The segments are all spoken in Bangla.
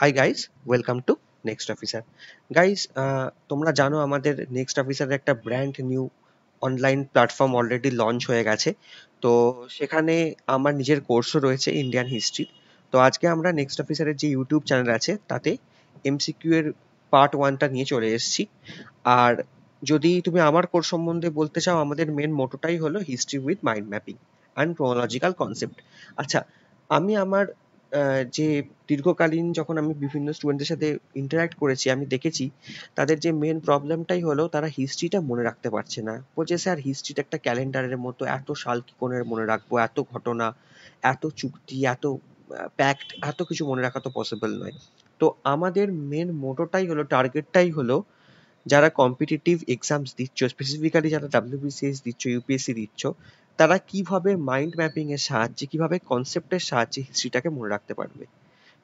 High guys welcome to next officer guys তোমরা জানো আমাদের নেক্সট অফিসারের একটা brand new online platform already launch হয়ে গেছে তো সেখানে আমার নিজের কোর্সও রয়েছে ইন্ডিয়ান হিস্ট্রির তো আজকে আমরা নেক্সট অফিসারের যে ইউটিউব চ্যানেল আছে তাতে এমসিকিউ এর পার্ট ওয়ানটা নিয়ে চলে এসেছি আর যদি তুমি আমার কোর্স সম্বন্ধে বলতে চাও আমাদের মেন মোটোটাই হলো history with mind mapping and chronological concept আচ্ছা আমি আমার যে দীর্ঘকালীন যখন আমি বিভিন্ন স্টুডেন্টদের সাথে ইন্টারাক্ট করেছি আমি দেখেছি তাদের যে মেন প্রবলেমটাই হলো তারা হিস্ট্রিটা মনে রাখতে পারছে না বলছে স্যার হিস্ট্রিটা একটা ক্যালেন্ডারের মতো এত সাল কি কোণের মনে রাখবো এত ঘটনা এত চুক্তি এত প্যাক্ট এত কিছু মনে রাখা তো পসিবল নয় তো আমাদের মেন মোটোটাই হলো টার্গেটটাই হলো যারা কম্পিটিটিভ এক্সামস দিচ্ছ স্পেসিফিক্যালি যারা ডাব্লিউবিসিএস দিচ্ছ ইউপিএসসি দিচ্ছ তারা কিভাবে মাইন্ড ম্যাপিং এর সাহায্যে কিভাবে কনসেপ্টের সাহায্যে হিস্ট্রিটাকে মনে রাখতে পারবে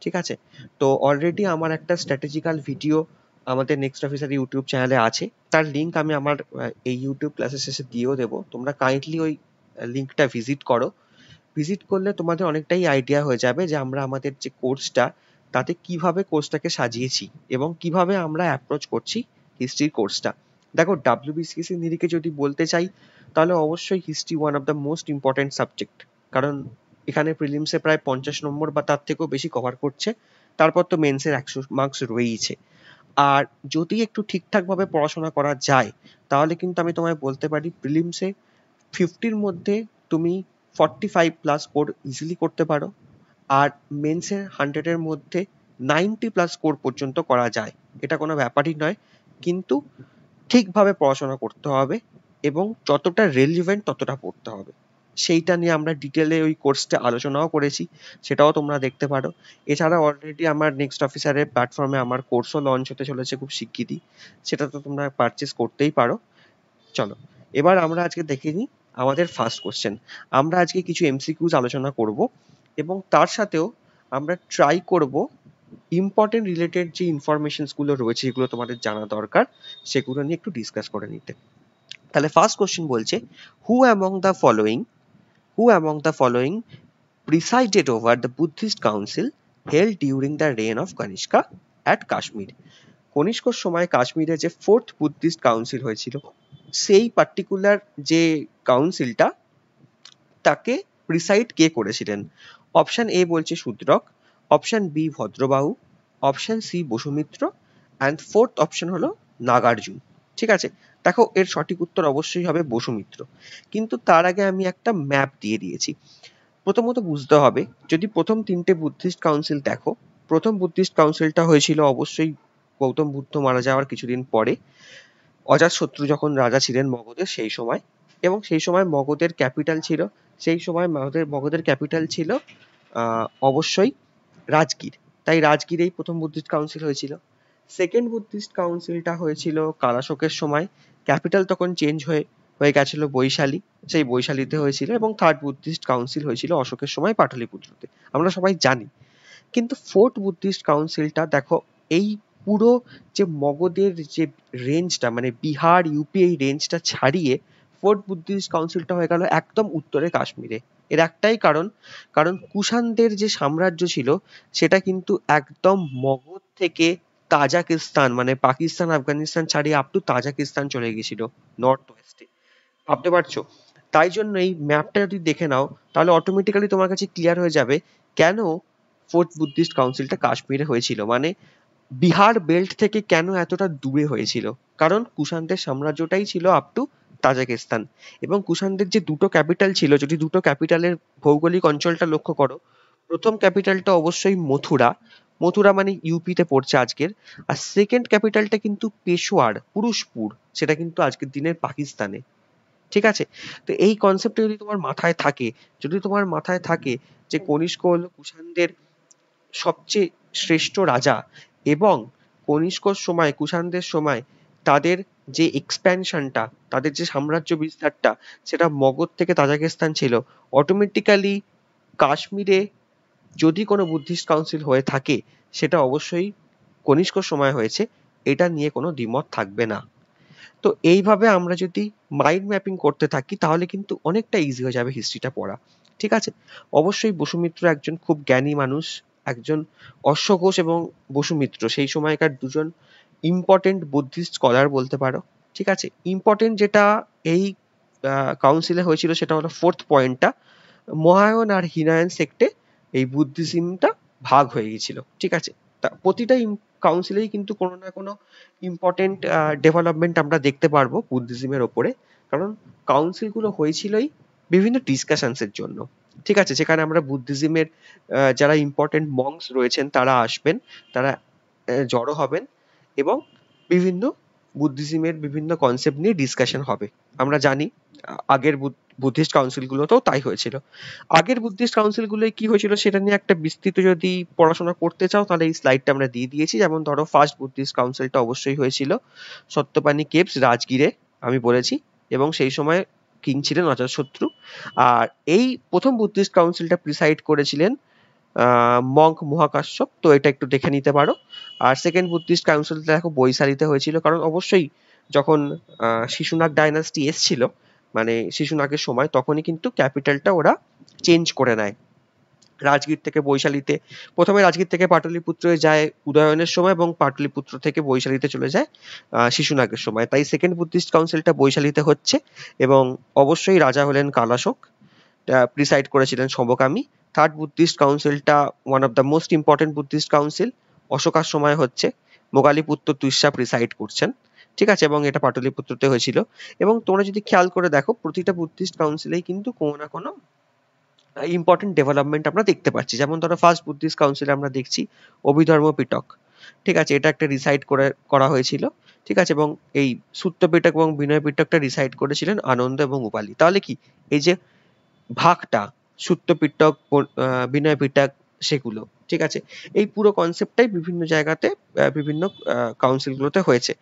ঠিক আছে তো অলরেডি আমার একটা স্ট্র্যাটেজিক্যাল ভিডিও আমাদের নেক্সট অফিসার ইউটিউব চ্যানেলে আছে তার লিঙ্ক আমি আমার এই ইউটিউব ক্লাসের শেষে দিয়েও দেবো তোমরা কাইন্ডলি ওই লিঙ্কটা ভিজিট করো ভিজিট করলে তোমাদের অনেকটাই আইডিয়া হয়ে যাবে যে আমরা আমাদের যে কোর্সটা তাতে কিভাবে কোর্সটাকে সাজিয়েছি এবং কিভাবে আমরা অ্যাপ্রোচ করছি হিস্ট্রির কোর্সটা দেখো ডাব্লিউবিসিএস এর নিরিখে যদি বলতে চাই তাহলে অবশ্যই history one of the most important subject কারণ এখানে প্রিলিমসে প্রায় পঞ্চাশ নম্বর বা তার থেকেও বেশি কভার করছে তারপর তো মেন্সের একশো মার্কস রয়েইছে আর যদি একটু ঠিকঠাকভাবে পড়াশোনা করা যায় তাহলে কিন্তু আমি তোমায় বলতে পারি প্রিলিমসে ফিফটির মধ্যে তুমি forty five plus score easily করতে পারো আর মেন্সের হান্ড্রেডের মধ্যে নাইনটি প্লাস স্কোর পর্যন্ত করা যায় এটা কোনো ব্যাপারই নয় কিন্তু ঠিকভাবে পড়াশোনা করতে হবে এবং যতটা রেলিভেন্ট ততটা পড়তে হবে সেইটা নিয়ে আমরা ডিটেলে ওই কোর্সটা আলোচনাও করেছি সেটাও তোমরা দেখতে পারো এছাড়া অলরেডি আমার নেক্সট অফিসারের প্ল্যাটফর্মে আমার কোর্সও লঞ্চ হতে চলেছে খুব শিগগিরই সেটা তো তোমরা পারচেস করতেই পারো চলো এবার আমরা আজকে দেখে নিই আমাদের ফার্স্ট কোশ্চেন আমরা আজকে কিছু এমসিকিউজ আলোচনা করব এবং তার সাথেও আমরা ট্রাই করব ইম্পর্টেন্ট রিলেটেড যে ইনফরমেশনসগুলো রয়েছে যেগুলো তোমাদের জানা দরকার সেগুলো নিয়ে একটু ডিসকাস করে নিতে তাহলে ফার্স্ট কোশ্চেন বলছে who among the following who among the following presided over the Buddhist council held during the reign of Kanishka at Kashmir কনিষ্কর সময় কাশ্মীরে যে ফোর্থ বুদ্ধিস্ট কাউন্সিল হয়েছিল সেই পার্টিকুলার যে কাউন্সিলটা তাকে প্রিসাইড কে করেছিলেন অপশন এ বলছে Shudraka option B Bhadrabahu option C Vasumitra and fourth option হলো নাগার্জুন ঠিক আছে দেখো এর সঠিক উত্তর অবশ্যই হবে বসুমিত্র কিন্তু তার আগে আমি একটা ম্যাপ দিয়ে দিয়েছি প্রথমত বুঝতে হবে যদি প্রথম তিনটে বুদ্ধিস্ট কাউন্সিল দেখো প্রথম বুদ্ধিস্ট কাউন্সিলটা হয়েছিল অবশ্যই গৌতম বুদ্ধ মারা যাওয়ার কিছুদিন পরে অজাত শত্রু যখন রাজা ছিলেন মগধের সেই সময় এবং সেই সময় মগধের ক্যাপিটাল ছিল সেই সময় মগধের মগধের ক্যাপিটাল ছিল অবশ্যই রাজগীর তাই রাজগীরেই প্রথম বুদ্ধিস্ট কাউন্সিল হয়েছিল সেকেন্ড বুদ্ধিস্ট কাউন্সিলটা হয়েছিল কালাশোকের সময় ক্যাপিটাল তখন চেঞ্জ হয়ে হয়ে গেছিল বৈশালী সেই বৈশালীতে হয়েছিল এবং থার্ড বুদ্ধিস্ট কাউন্সিল হয়েছিল অশোকের সময় পাটলিপুত্রতে আমরা সবাই জানি কিন্তু ফোর্থ বুদ্ধিস্ট কাউন্সিলটা দেখো এই পুরো যে মগধের যে রেঞ্জটা মানে বিহার ইউপি এই রেঞ্জটা ছাড়িয়ে ফোর্ট বুদ্ধিস্ট কাউন্সিলটা হয়ে গেল একদম উত্তরে কাশ্মীরে এর একটাই কারণ কারণ কুষাণদের যে সাম্রাজ্য ছিল সেটা কিন্তু একদম মগধ থেকে তাজাকিস্তান মানে পাকিস্তান আফগানিস্তান ছাড়িয়ে আপ টু তাজাকিস্তান চলে গেছিল নর্থ ওয়েস্টে ভাবতে পারছো তাই জন্য এই ম্যাপটা যদি দেখে নাও তাহলে অটোমেটিক্যালি তোমার কাছে ক্লিয়ার হয়ে যাবে কেন ফোর্থ বুদ্ধিস্ট কাউন্সিলটা কাশ্মীরে হয়েছিল মানে বিহার বেল্ট থেকে কেন এতটা দূরে হয়েছিল কারণ কুষাণদের সাম্রাজ্যটাই ছিল আপ টু তাজাকিস্তান এবং কুষাণদের যে দুটো ক্যাপিটাল ছিল যদি দুটো ক্যাপিটালের ভৌগোলিক অঞ্চলটা লক্ষ্য করো প্রথম ক্যাপিটালটা অবশ্যই মথুরা মথুরা মানে ইউপিতে পড়ছে আজকের আর সেকেন্ড ক্যাপিটালটা কিন্তু পেশোয়ার পুরুষপুর সেটা কিন্তু আজকের দিনের পাকিস্তানে ঠিক আছে তো এই কনসেপ্ট যদি তোমার মাথায় থাকে যদি তোমার মাথায় থাকে যে কনিষ্ক হল কুষাণদের সবচেয়ে শ্রেষ্ঠ রাজা এবং কনিষ্কর সময় কুষাণদের সময় তাদের যে এক্সপ্যানশনটা তাদের যে সাম্রাজ্য বিস্তারটা সেটা মগধ থেকে তাজাকিস্তান ছিল অটোমেটিক্যালি কাশ্মীরে যদি কোনো বুদ্ধিস্ট কাউন্সিল হয়ে থাকে সেটা অবশ্যই কনিষ্ক সময় হয়েছে এটা নিয়ে কোনো দ্বিমত থাকবে না তো এইভাবে আমরা যদি মাইন্ড ম্যাপিং করতে থাকি তাহলে কিন্তু অনেকটা ইজি হয়ে যাবে হিস্ট্রিটা পড়া ঠিক আছে অবশ্যই বসুমিত্র একজন খুব জ্ঞানী মানুষ একজন অশ্বঘোষ এবং বসুমিত্র সেই সময়কার দুজন ইম্পর্টেন্ট বুদ্ধিস্ট স্কলার বলতে পারো ঠিক আছে ইম্পর্টেন্ট যেটা এই কাউন্সিলে হয়েছিল সেটা হলো ফোর্থ পয়েন্টটা মহায়ন আর হিনায়ন সেক্টে এই বুদ্ধিজিমটা ভাগ হয়ে গেছিল ঠিক আছে তা প্রতিটা কাউন্সিলেই কিন্তু কোনো না কোনো ইম্পর্টেন্ট ডেভেলপমেন্ট আমরা দেখতে পারবো বুদ্ধিজিমের ওপরে কারণ কাউন্সিলগুলো হয়েছিলই বিভিন্ন ডিসকাশনসের জন্য ঠিক আছে যেখানে আমরা বুদ্ধিজিমের যারা ইম্পর্টেন্ট মংস রয়েছেন তারা আসবেন তারা জড়ো হবেন এবং বিভিন্ন বুদ্ধিজিমের বিভিন্ন কনসেপ্ট নিয়ে ডিসকাশন হবে আমরা জানি আগের বুদ্ধিস্ট কাউন্সিলগুলোতেও তাই হয়েছিল আগের বুদ্ধিস্ট কাউন্সিলগুলোয় কি হয়েছিল সেটা নিয়ে একটা বিস্তৃত যদি পড়াশোনা করতে চাও তাহলে এই স্লাইডটা আমরা দিয়ে দিয়েছি যেমন ধরো ফার্স্ট বুদ্ধিস্ট কাউন্সিলটা অবশ্যই হয়েছিল সত্যপানি কেপস রাজগিরে আমি বলেছি এবং সেই সময় কিং ছিলেন অজাতশত্রু আর এই প্রথম বুদ্ধিস্ট কাউন্সিলটা প্রিসাইড করেছিলেন মঙ্ক মহাকাশ্যপ তো এটা একটু দেখে নিতে পারো আর সেকেন্ড বুদ্ধিস্ট কাউন্সিল দেখো বৈশালীতে হয়েছিল কারণ অবশ্যই যখন শিশুনাগ ডাইনাস্টি এসছিল মানে শিশুনাগের সময় তখনই কিন্তু ক্যাপিটালটা ওরা চেঞ্জ করে নেয় রাজগীর থেকে বৈশালীতে প্রথমে রাজগীর থেকে পাটলিপুত্র যায় উদয়নের সময় এবং পাটলিপুত্র থেকে বৈশালীতে চলে যায় শিশুনাগের সময় তাই সেকেন্ড বুদ্ধিস্ট কাউন্সিলটা বৈশালীতে হচ্ছে এবং অবশ্যই রাজা হলেন কালাশোক প্রিসাইড করেছিলেন সমকামী থার্ড বুদ্ধিস্ট কাউন্সিলটা one of the most important Buddhist council অশোকার সময় হচ্ছে পুত্র তুষা প্রিসাইড করছেন ঠিক আছে এবং এটা পাটলিপুত্রতে হয়েছিল এবং তোমরা যদি খেয়াল করে দেখো প্রতিটা বুদ্ধিস্ট কাউন্সিলেই কিন্তু কোনো না কোনো ইম্পর্টেন্ট ডেভেলপমেন্ট আমরা দেখতে পাচ্ছি যেমন ধরো ফার্স্ট বুদ্ধিস্ট কাউন্সিলে আমরা দেখছি অভিধর্ম পিটক ঠিক আছে এটা একটা রিসাইড করে করা হয়েছিল ঠিক আছে এবং এই সূত্র পিটক এবং বিনয় পিটকটা রিসাইড করেছিলেন আনন্দ এবং উপালি তাহলে কি এই যে ভাগটা সূত্র পিটক বিনয় পিটক সেগুলো ঠিক আছে এই পুরো কনসেপ্টটাই বিভিন্ন জায়গাতে বিভিন্ন কাউন্সিলগুলোতে হয়েছে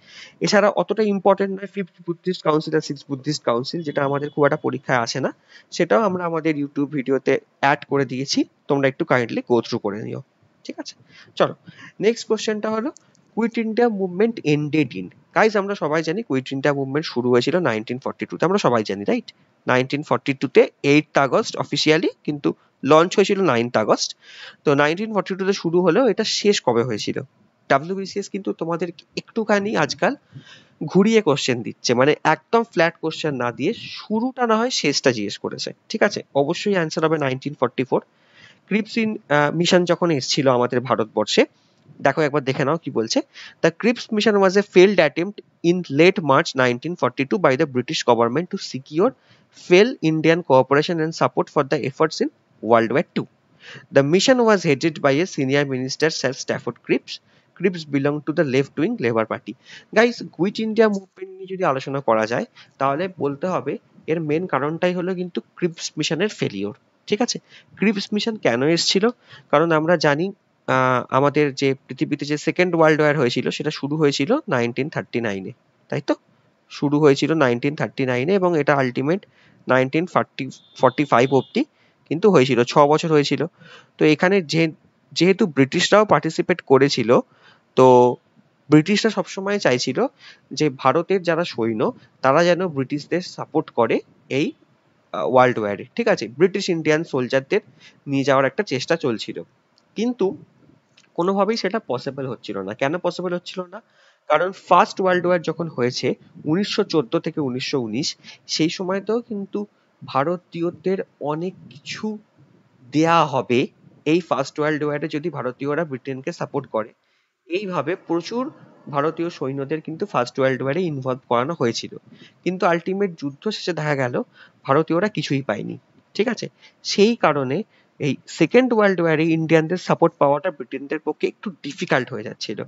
এছাড়া অতটা ইম্পর্টেন্ট নয় ফিফথ বুদ্ধিস্ট কাউন্সিল আর সিক্স বুদ্ধিস্ট কাউন্সিল যেটা আমাদের খুব একটা পরীক্ষায় আসে না সেটাও আমরা আমাদের ইউটিউব ভিডিওতে অ্যাড করে দিয়েছি তোমরা একটু কাইন্ডলি গো থ্রু করে নিও ঠিক আছে চলো নেক্সট কোয়েশ্চেনটা হলো quit India movement ended in guys আমরা সবাই জানি কুইট ইন্ডিয়া মুভমেন্ট শুরু হয়েছিল নাইনটিন ফর্টি টুতে আমরা সবাই জানি রাইট নাইনটিন ফর্টি টুতে এইট আগস্ট অফিসিয়ালি কিন্তু লঞ্চ হয়েছিল নাইন্থ আগস্ট তো নাইনটিন ফর্টি টুতে শুরু হলেও এটা শেষ কবে হয়েছিল ডাব্লিউবিসিএস কিন্তু তোমাদের একটুখানি আজকাল ঘুরিয়ে কোশ্চেন দিচ্ছে মানে একদম ফ্ল্যাট কোশ্চেন না দিয়ে শুরুটা না হয় শেষটা জিজ্ঞেস করেছে ঠিক আছে অবশ্যই অ্যান্সার হবে নাইনটিন ফর্টি ফোর ক্রিপসিন মিশন যখন এসেছিল আমাদের ভারতবর্ষে দেখো একবার দেখে নাও কি বলছে the Cripps mission was a failed attempt in late March nineteen forty two by the British government to secure full Indian cooperation and support for the efforts in World War two the mission was headed by a senior minister sir Stafford Cripps Cripps belong to the left wing Labour Party guys quit India movement নিয়ে যদি আলোচনা করা যায় তাহলে বলতে হবে এর মেন কারণটাই হলো কিন্তু ক্রিপস মিশনের ফেলিওর ঠিক আছে ক্রিপস মিশন কেন এসেছিল কারণ আমরা জানি আমাদের যে পৃথিবীতে যে সেকেন্ড ওয়ার্ল্ড ওয়ার হয়েছিল সেটা শুরু হয়েছিল নাইনটিন থার্টি নাইনে তাই তো শুরু হয়েছিল নাইনটিন থার্টি নাইনে এবং এটা ultimate nineteen forty forty five অবধি কিন্তু হয়েছিল ছ বছর হয়েছিল তো এখানে যে যেহেতু ব্রিটিশরাও পার্টিসিপেট করেছিল তো ব্রিটিশরা সবসময় চাইছিল যে ভারতের যারা সৈন্য তারা যেন ব্রিটিশদের সাপোর্ট করে এই ওয়ার্ল্ড ওয়ারে ঠিক আছে ব্রিটিশ ইন্ডিয়ান সোলজারদের নিয়ে যাওয়ার একটা চেষ্টা চলছিল কিন্তু কোনোভাবেই সেটা পসিবল হচ্ছিল না কেন পসিবল হচ্ছিল না কারণ ফার্স্ট ওয়ার্ল্ড ওয়ার যখন হয়েছে উনিশশো থেকে উনিশশো সেই সময় তো কিন্তু ভারতীয়দের অনেক কিছু দেয়া হবে এই ফার্স্ট ওয়ার্ল্ড ওয়ারে যদি ভারতীয়রা ব্রিটেনকে সাপোর্ট করে এইভাবে প্রচুর ভারতীয় সৈন্যদের কিন্তু ফার্স্ট ওয়ার্ল্ড ওয়ারে ইনভলভ করানো হয়েছিল কিন্তু আলটিমেট যুদ্ধ শেষে দেখা গেল ভারতীয়রা কিছুই পায়নি ঠিক আছে সেই কারণে এই সেকেন্ড ওয়ার্ল্ড ওয়ারে ইন্ডিয়ানদের সাপোর্ট পাওয়াটা ব্রিটেনদের পক্ষে একটু ডিফিকাল্ট হয়ে যাচ্ছিল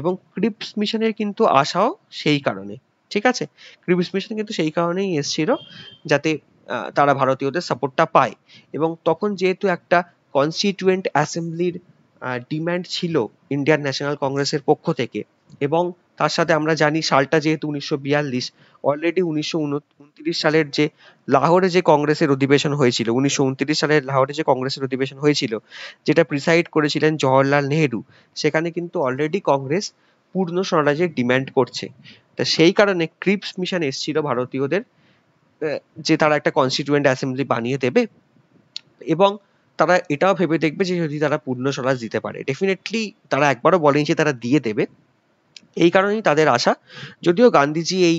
এবং ক্রিপস মিশনের কিন্তু আশাও সেই কারণে ঠিক আছে ক্রিপস মিশন কিন্তু সেই কারণেই এসেছিল যাতে তারা ভারতীয়দের সাপোর্টটা পায় এবং তখন যেহেতু একটা কনস্টিটিউয়েন্ট অ্যাসেম্বলির ডিম্যান্ড ছিল ইন্ডিয়ান ন্যাশনাল কংগ্রেসের পক্ষ থেকে এবং তার সাথে আমরা জানি সালটা যেহেতু উনিশশো বিয়াল্লিশ অলরেডি উনিশশো উনত্রিশ সালের যে লাহোরে যে কংগ্রেসের অধিবেশন হয়েছিল উনিশশো উনত্রিশ সালের লাহোরে যে কংগ্রেসের অধিবেশন হয়েছিল যেটা প্রিসাইড করেছিলেন জওহরলাল নেহেরু সেখানে কিন্তু অলরেডি কংগ্রেস পূর্ণ স্বরাজের ডিম্যান্ড করছে তা সেই কারণে ক্রিপস মিশন এসেছিল ভারতীয়দের যে তারা একটা কনস্টিটিউয়েন্ট অ্যাসেম্বলি বানিয়ে দেবে এবং তারা এটাও ভেবে দেখবে যে যদি তারা পূর্ণ স্বরাজ দিতে পারে ডেফিনেটলি তারা একবারও বলেনি যে তারা দিয়ে দেবে এই কারণেই তাদের আশা যদিও গান্ধীজি এই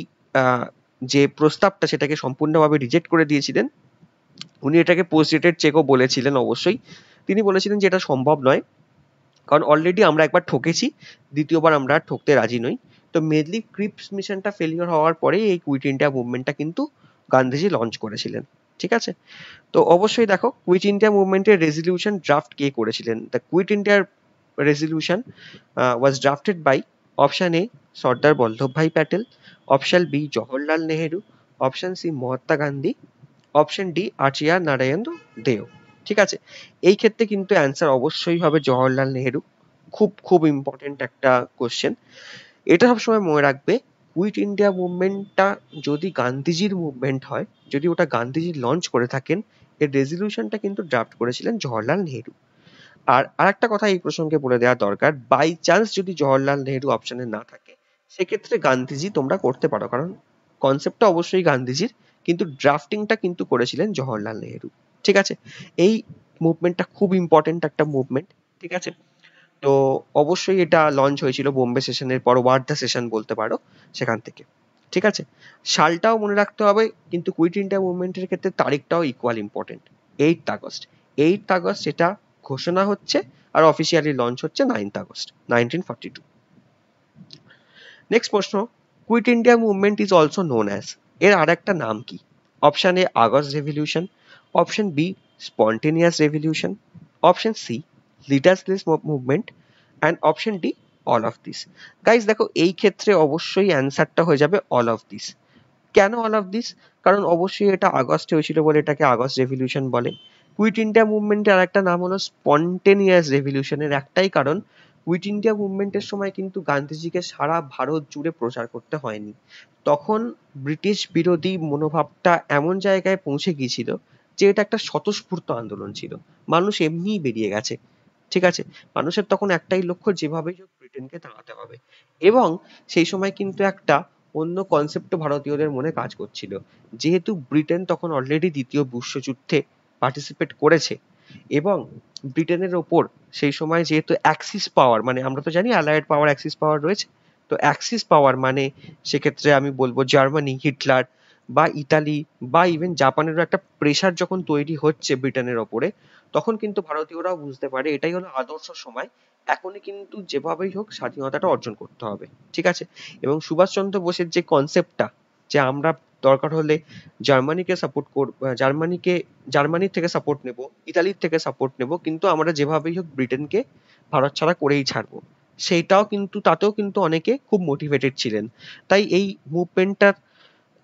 যে প্রস্তাবটা সেটাকে সম্পূর্ণভাবে রিজেক্ট করে দিয়েছিলেন উনি এটাকে পোস্ট ডেটেড চেকও বলেছিলেন অবশ্যই তিনি বলেছিলেন যে এটা সম্ভব নয় কারণ অলরেডি আমরা একবার ঠকেছি দ্বিতীয়বার আমরা আর ঠকতে রাজি নই তো মেদলি ক্রিপস মিশনটা ফেলিওর হওয়ার পরে এই কুইট ইন্ডিয়া মুভমেন্টটা কিন্তু গান্ধীজি লঞ্চ করেছিলেন ঠিক আছে তো অবশ্যই দেখো কুইট ইন্ডিয়া মুভমেন্টের রেজলিউশন ড্রাফট কে করেছিলেন দ্য কুইট ইন্ডিয়ার resolution was drafted by option A Sardar Vallabhbhai Patel option B Jawaharlal Nehru option C Mahatma Gandhi option D Acharya Narayan Dev ঠিক আছে এই ক্ষেত্রে কিন্তু অ্যান্সার অবশ্যই হবে জওহরলাল নেহেরু খুব খুব ইম্পর্টেন্ট একটা কোশ্চেন এটা সবসময় মনে রাখবে কুইট ইন্ডিয়া মুভমেন্টটা যদি গান্ধীজির মুভমেন্ট হয় যদি ওটা গান্ধীজি লঞ্চ করে থাকেন এর রেজলিউশনটা কিন্তু ড্রাফট করেছিলেন জওহরলাল নেহেরু আর আরেকটা কথা এই প্রসঙ্গে বলে দেওয়া দরকার বাই চান্স যদি জওহরলাল নেহেরু অপশনে না থাকে সেক্ষেত্রে গান্ধীজি তোমরা করতে পারো কারণ কনসেপ্টটা অবশ্যই গান্ধীজির কিন্তু ড্রাফটিংটা কিন্তু করেছিলেন জওহরলাল নেহেরু ঠিক আছে এই মুভমেন্টটা খুব ইম্পর্টেন্ট একটা মুভমেন্ট ঠিক আছে তো অবশ্যই এটা লঞ্চ হয়েছিল বোম্বে সেশনের পর ওয়ার্ধা সেশন বলতে পারো সেখান থেকে ঠিক আছে সালটাও মনে রাখতে হবে কিন্তু কুইট ইন্ডিয়া মুভমেন্টের ক্ষেত্রে তারিখটাও equal important eight August eight August এটা ঘোষণা হচ্ছে আর অফিসিয়ালি লঞ্চ হচ্ছে ninth August nineteen forty two next প্রশ্ন quit India movement is also known as এর আর একটা নাম কি option A August revolution option B spontaneous revolution option C leaderless movement and option D all of this guys দেখো এই ক্ষেত্রে অবশ্যই অ্যান্সারটা হয়ে যাবে অল অফ দিস কেন অল অফ দিস কারণ অবশ্যই এটা আগস্টে হয়েছিল বলে এটাকে আগস্ট রেভলিউশন বলে কুইট ইন্ডিয়া মুভমেন্টের আর একটা নাম হলো স্পন্টেনিয়াস রেভলিউশনের একটাই কারণ কুইট ইন্ডিয়া মুভমেন্টের সময় কিন্তু গান্ধীজিকে সারা ভারত জুড়ে প্রচার করতে হয়নি তখন ব্রিটিশ বিরোধী মনোভাবটা এমন জায়গায় পৌঁছে গিয়েছিল যে এটা একটা স্বতঃস্ফূর্ত আন্দোলন ছিল মানুষ এমনিই বেরিয়ে গেছে ঠিক আছে মানুষের তখন একটাই লক্ষ্য যেভাবেই ব্রিটেনকে দাঁড়াতে হবে এবং সেই সময় কিন্তু একটা অন্য কনসেপ্ট ভারতীয়দের মনে কাজ করছিল যেহেতু ব্রিটেন তখন অলরেডি দ্বিতীয় বিশ্বযুদ্ধে পার্টিসিপেট করেছে এবং ব্রিটেনের ওপর সেই সময় যেহেতু অ্যাক্সিস পাওয়ার মানে আমরা তো জানি অ্যালায়েড পাওয়ার অ্যাক্সিস পাওয়ার রয়েছে তো অ্যাক্সিস পাওয়ার মানে সেক্ষেত্রে আমি বলবো জার্মানি হিটলার বা ইতালি বা ইভেন জাপানেরও একটা প্রেশার যখন তৈরি হচ্ছে ব্রিটেনের ওপরে তখন কিন্তু ভারতীয়রাও বুঝতে পারে এটাই হলো আদর্শ সময় এখনই কিন্তু যেভাবেই হোক স্বাধীনতাটা অর্জন করতে হবে ঠিক আছে এবং সুভাষচন্দ্র বোসের যে কনসেপ্টটা যে আমরা দরকার হলে জার্মানিকে সাপোর্ট কর জার্মানিকে জার্মানির থেকে সাপোর্ট নেব ইতালির থেকে সাপোর্ট নেব কিন্তু আমরা যেভাবেই হোক ব্রিটেনকে ভারত ছাড়া করেই ছাড়বো সেইটাও কিন্তু তাতেও কিন্তু অনেকে খুব মোটিভেটেড ছিলেন তাই এই মুভমেন্টটার